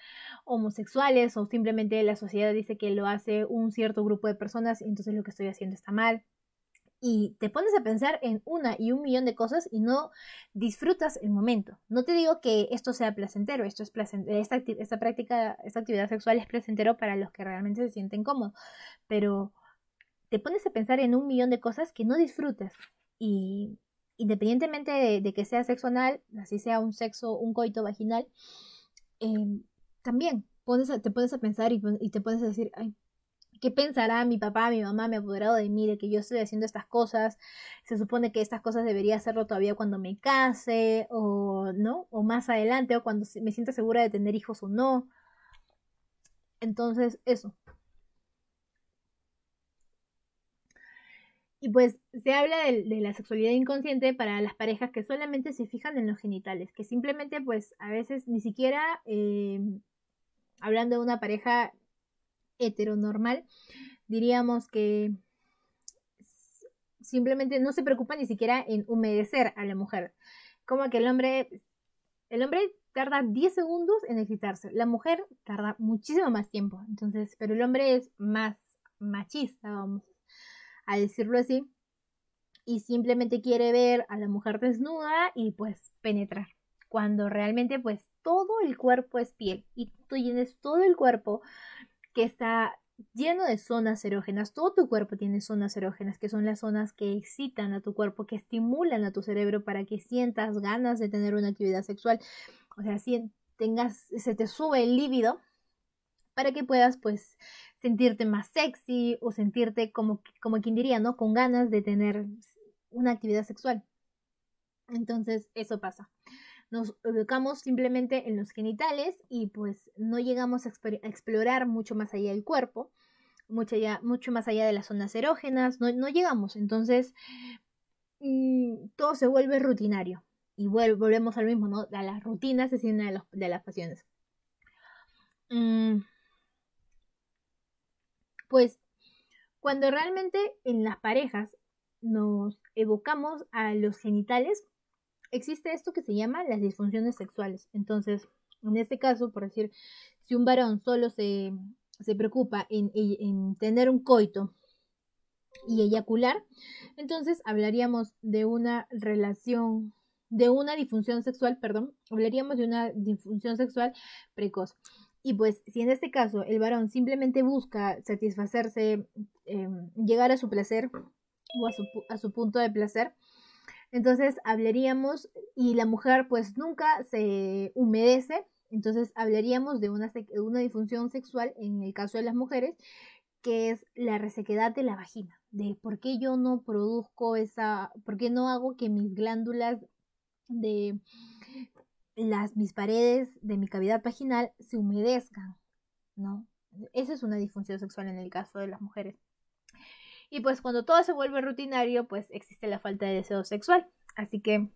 homosexuales, o simplemente la sociedad dice que lo hace un cierto grupo de personas, entonces lo que estoy haciendo está mal y te pones a pensar en una y un millón de cosas y no disfrutas el momento. No te digo que esto sea placentero, esto es esta, esta, práctica, esta actividad sexual es placentero para los que realmente se sienten cómodos, pero te pones a pensar en un millón de cosas que no disfrutas y independientemente de, que sea sexo anal, así sea un sexo, un coito vaginal, em, también te pones a pensar y, y te pones a decir, ay, ¿Qué pensará mi papá, mi mamá, mi apoderado de mí, de que yo estoy haciendo estas cosas? Se supone que estas cosas debería hacerlo todavía cuando me case, o no, o más adelante, o cuando me sienta segura de tener hijos o no. Entonces, eso. Y pues se habla de, la sexualidad inconsciente para las parejas que solamente se fijan en los genitales, que simplemente pues a veces ni siquiera, eh, hablando de una pareja heteronormal, diríamos que simplemente no se preocupa ni siquiera en humedecer a la mujer. Como que el hombre, el hombre tarda 10 segundos en excitarse, la mujer tarda muchísimo más tiempo. Entonces, pero el hombre es más machista, vamos a decirlo así, y simplemente quiere ver a la mujer desnuda y pues penetrar. Cuando realmente pues todo el cuerpo es piel y tú tienes todo el cuerpo que está lleno de zonas erógenas. Todo tu cuerpo tiene zonas erógenas, que son las zonas que excitan a tu cuerpo, que estimulan a tu cerebro para que sientas ganas de tener una actividad sexual. O sea, si tengas, se te sube el líbido para que puedas, pues, sentirte más sexy o sentirte como, como quien diría, ¿no? Con ganas de tener una actividad sexual. Entonces, eso pasa nos evocamos simplemente en los genitales y pues no llegamos a, explorar mucho más allá del cuerpo, mucho, más allá de las zonas erógenas, no, llegamos. Entonces, mm, todo se vuelve rutinario. Y volvemos al mismo, ¿no? A las rutinas es una de, las pasiones. Mm. pues cuando realmente en las parejas nos evocamos a los genitales, existe esto que se llama las disfunciones sexuales. Entonces, en este caso, por decir, si un varón solo se, preocupa en, tener un coito y eyacular, entonces hablaríamos de una relación de una disfunción sexual, perdón, hablaríamos de una disfunción sexual precoz. Y pues si en este caso el varón simplemente busca satisfacerse, em, llegar a su placer o a su punto de placer, entonces hablaríamos, y la mujer pues nunca se humedece, entonces hablaríamos de una, una disfunción sexual en el caso de las mujeres, que es la resequedad de la vagina, de por qué yo no produzco esa, por qué no hago que mis glándulas de las, mis paredes de mi cavidad vaginal se humedezcan, ¿no? Esa es una disfunción sexual en el caso de las mujeres. Y pues cuando todo se vuelve rutinario, pues existe la falta de deseo sexual. Así que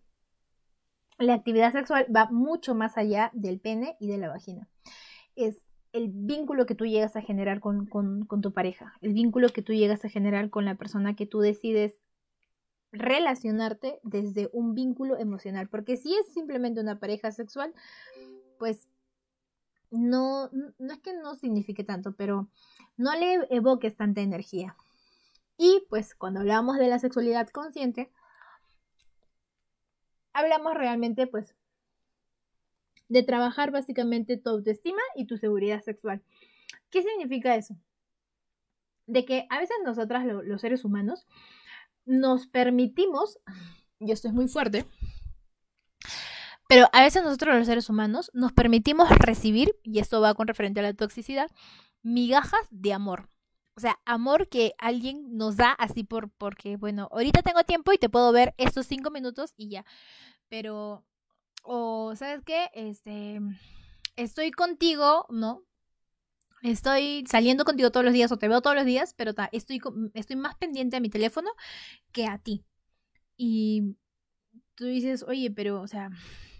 la actividad sexual va mucho más allá del pene y de la vagina. Es el vínculo que tú llegas a generar con, tu pareja, el vínculo que tú llegas a generar con la persona que tú decides relacionarte desde un vínculo emocional. Porque si es simplemente una pareja sexual, pues no, no es que no signifique tanto, pero no le evoques tanta energía. Y pues cuando hablamos de la sexualidad consciente, hablamos realmente pues de trabajar básicamente tu autoestima y tu seguridad sexual. ¿Qué significa eso? De que a veces nosotras, los seres humanos, nos permitimos, y esto es muy fuerte, pero a veces nosotros los seres humanos nos permitimos recibir, y esto va con referente a la toxicidad, migajas de amor o sea, amor que alguien nos da así por, porque, bueno, ahorita tengo tiempo y te puedo ver estos cinco minutos y ya. Pero, o, ¿sabes qué? Este, estoy contigo, ¿no? Estoy saliendo contigo todos los días o te veo todos los días, pero estoy, estoy más pendiente a mi teléfono que a ti. Y tú dices, oye, pero, o sea,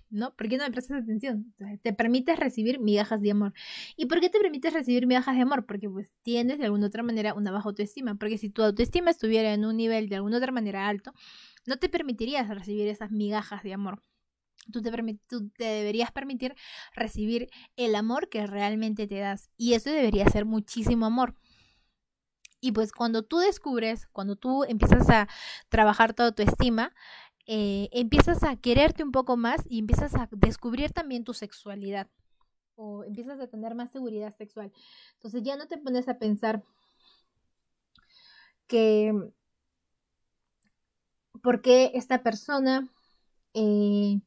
¿no? ¿Por qué no me prestas atención? Te permites recibir migajas de amor. ¿Y por qué te permites recibir migajas de amor? Porque pues tienes de alguna otra manera una baja autoestima, porque si tu autoestima estuviera en un nivel de alguna otra manera alto, no te permitirías recibir esas migajas de amor. Tú te, tú te, deberías permitir recibir el amor que realmente te das. Y eso debería ser muchísimo amor. Y pues cuando tú descubres, cuando tú empiezas a trabajar toda tu estima, eh, empiezas a quererte un poco más y empiezas a descubrir también tu sexualidad o empiezas a tener más seguridad sexual. Entonces ya no te pones a pensar que por esta persona eh,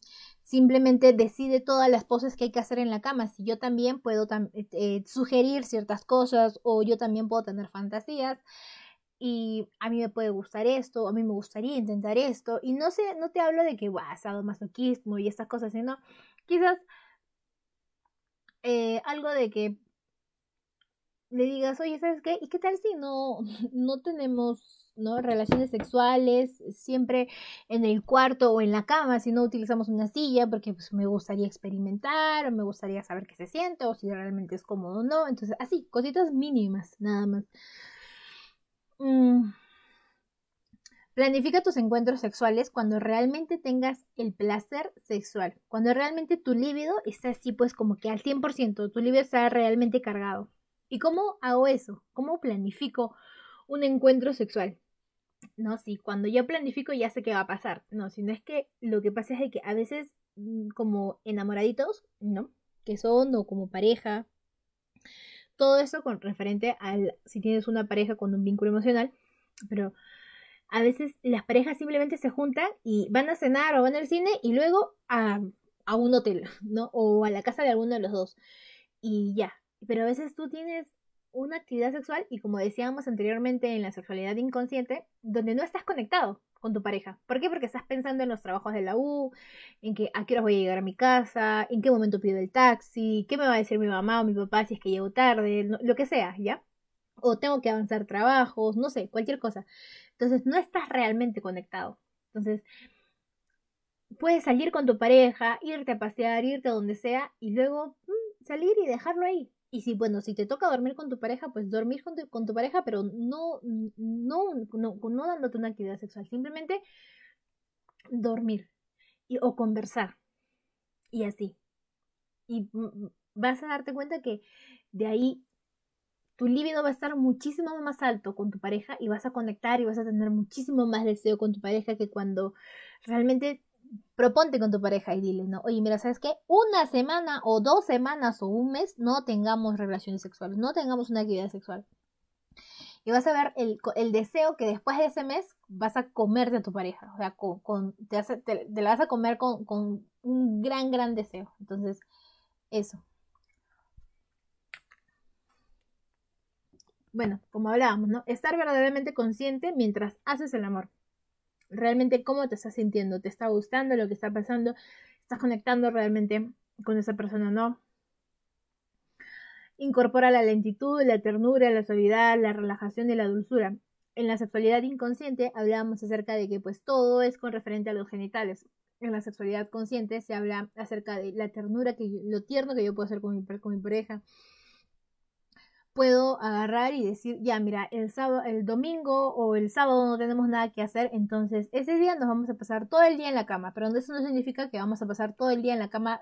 simplemente decide todas las poses que hay que hacer en la cama. Si yo también puedo eh, sugerir ciertas cosas o yo también puedo tener fantasías y a mí me puede gustar esto, a mí me gustaría intentar esto, y no sé, no te hablo de que, guau, masoquismo y estas cosas, sino quizás eh, algo de que le digas, oye, ¿sabes qué? ¿Y qué tal si no, no tenemos relaciones sexuales siempre en el cuarto o en la cama, si no utilizamos una silla, porque pues, me gustaría experimentar, o me gustaría saber qué se siente, o si realmente es cómodo o no. Entonces, así, cositas mínimas, nada más. Mm. Planifica tus encuentros sexuales cuando realmente tengas el placer sexual, cuando realmente tu líbido está así pues como que al 100%, tu líbido está realmente cargado. ¿Y cómo hago eso? ¿Cómo planifico un encuentro sexual? No, sí, cuando yo planifico ya sé qué va a pasar. No, sino es que lo que pasa es que a veces mm, como enamoraditos, ¿no? Que son o como pareja, todo eso con referente al si tienes una pareja con un vínculo emocional, pero a veces las parejas simplemente se juntan y van a cenar o van al cine y luego a, a un hotel, ¿no? O a la casa de alguno de los dos. Y ya. Pero a veces tú tienes una actividad sexual y como decíamos anteriormente en la sexualidad inconsciente, donde no estás conectado con tu pareja. ¿Por qué? Porque estás pensando en los trabajos de la U, en que a qué hora voy a llegar a mi casa, en qué momento pido el taxi, qué me va a decir mi mamá o mi papá si es que llego tarde, lo que sea, ¿ya? O tengo que avanzar trabajos, no sé, cualquier cosa. Entonces no estás realmente conectado. Entonces puedes salir con tu pareja, irte a pasear, irte a donde sea y luego mm, salir y dejarlo ahí. Y si, bueno, si te toca dormir con tu pareja, pues dormir con tu, con tu pareja, pero no, no, no, dándote una actividad sexual, simplemente dormir o conversar. Y así. Y mm, mm, vas a darte cuenta que de ahí tu libido va a estar muchísimo más alto con tu pareja y vas a conectar y vas a tener muchísimo más deseo con tu pareja que cuando realmente proponte con tu pareja y dile, no, oye, mira, ¿sabes qué? Una semana o dos semanas o un mes no tengamos relaciones sexuales, no tengamos una actividad sexual. Y vas a ver el, deseo que después de ese mes vas a comerte A tu pareja. O sea, con, te, la vas a comer con, con un gran, gran deseo. Entonces, eso. Bueno, como hablábamos, ¿no? Estar verdaderamente consciente mientras haces el amor realmente cómo te estás sintiendo, te está gustando lo que está pasando, estás conectando realmente con esa persona o no. Incorpora la lentitud, la ternura, la suavidad, la relajación y la dulzura. En la sexualidad inconsciente hablábamos acerca de que pues todo es con referente a los genitales. En la sexualidad consciente se habla acerca de la ternura, que lo tierno que yo puedo hacer con mi pareja, puedo agarrar y decir, ya, mira, el, sábado, el domingo o el sábado no tenemos nada que hacer, entonces ese día nos vamos a pasar todo el día en la cama, pero eso no significa que vamos a pasar todo el día en la cama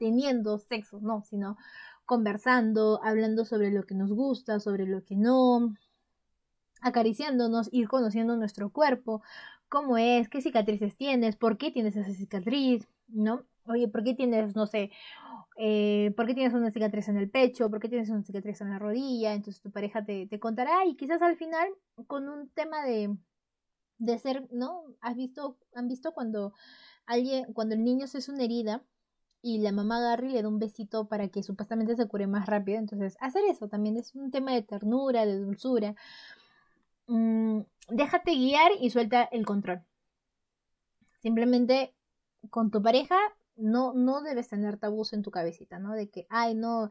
teniendo sexo, no, sino conversando, hablando sobre lo que nos gusta, sobre lo que no, acariciándonos, ir conociendo nuestro cuerpo, cómo es, qué cicatrices tienes, por qué tienes esa cicatriz, ¿no? Oye, ¿por qué tienes, no sé, porque eh, por qué tienes una cicatriz en el pecho, por qué tienes una cicatriz en la rodilla, entonces tu pareja te, contará y quizás al final con un tema de, de ser, ¿no? ¿Has visto, han visto cuando alguien, cuando el niño se hace una herida y la mamá agarra y le da un besito para que supuestamente se cure más rápido, entonces hacer eso también es un tema de ternura, de dulzura. Mm, déjate guiar y suelta el control. Simplemente con tu pareja no, no debes tener tabús en tu cabecita, ¿no? De que, ay, no,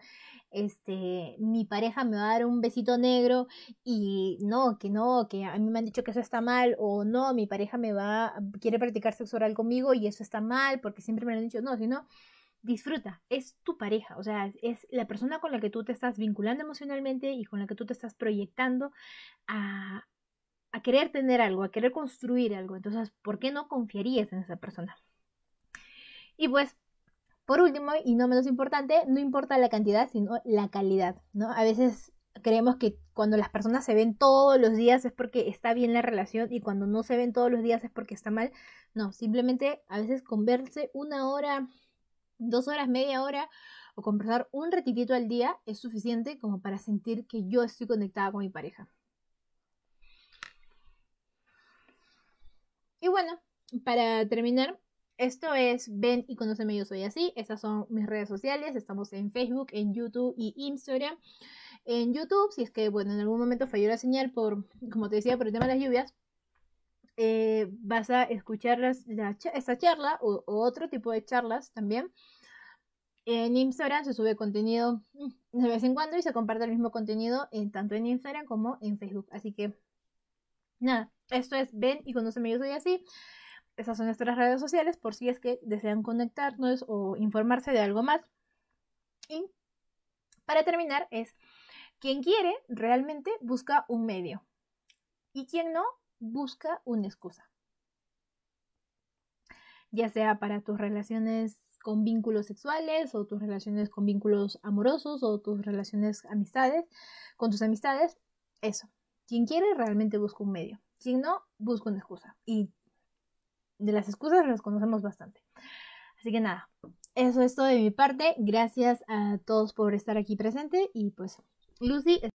este, mi pareja me va a dar un besito negro y no, que no, que a mí me han dicho que eso está mal o no, mi pareja me va, quiere practicar sexo oral conmigo y eso está mal porque siempre me lo han dicho, no, sino disfruta, es tu pareja, o sea, es la persona con la que tú te estás vinculando emocionalmente y con la que tú te estás proyectando a, a querer tener algo, a querer construir algo, entonces, ¿por qué no confiarías en esa persona? Y pues, por último, y no menos importante, no importa la cantidad, sino la calidad, ¿no? A veces creemos que cuando las personas se ven todos los días es porque está bien la relación y cuando no se ven todos los días es porque está mal. No, simplemente a veces con verse una hora, dos horas, media hora o conversar un ratitito al día es suficiente como para sentir que yo estoy conectada con mi pareja. Y bueno, para terminar, esto es Ven y Conóceme Yo Soy Así. Estas son mis redes sociales. Estamos en Facebook, en YouTube y Instagram. En YouTube, si es que, bueno, en algún momento falló la señal por, como te decía, por el tema de las lluvias, eh, vas a escuchar esta charla o, otro tipo de charlas también. En Instagram se sube contenido mm, de vez en cuando y se comparte el mismo contenido tanto en Instagram como en Facebook. Así que, nada, esto es Ven y Conóceme Yo Soy Así. Esas son nuestras redes sociales por si es que desean conectarnos o informarse de algo más. Y para terminar es, quien quiere realmente busca un medio y quien no busca una excusa. Ya sea para tus relaciones con vínculos sexuales o tus relaciones con vínculos amorosos o tus relaciones amistades, con tus amistades, eso. Quien quiere realmente busca un medio. Quien no, busca una excusa. Y de las excusas las conocemos bastante. Así que nada, eso es todo de mi parte. Gracias a todos por estar aquí presente y pues Lucy.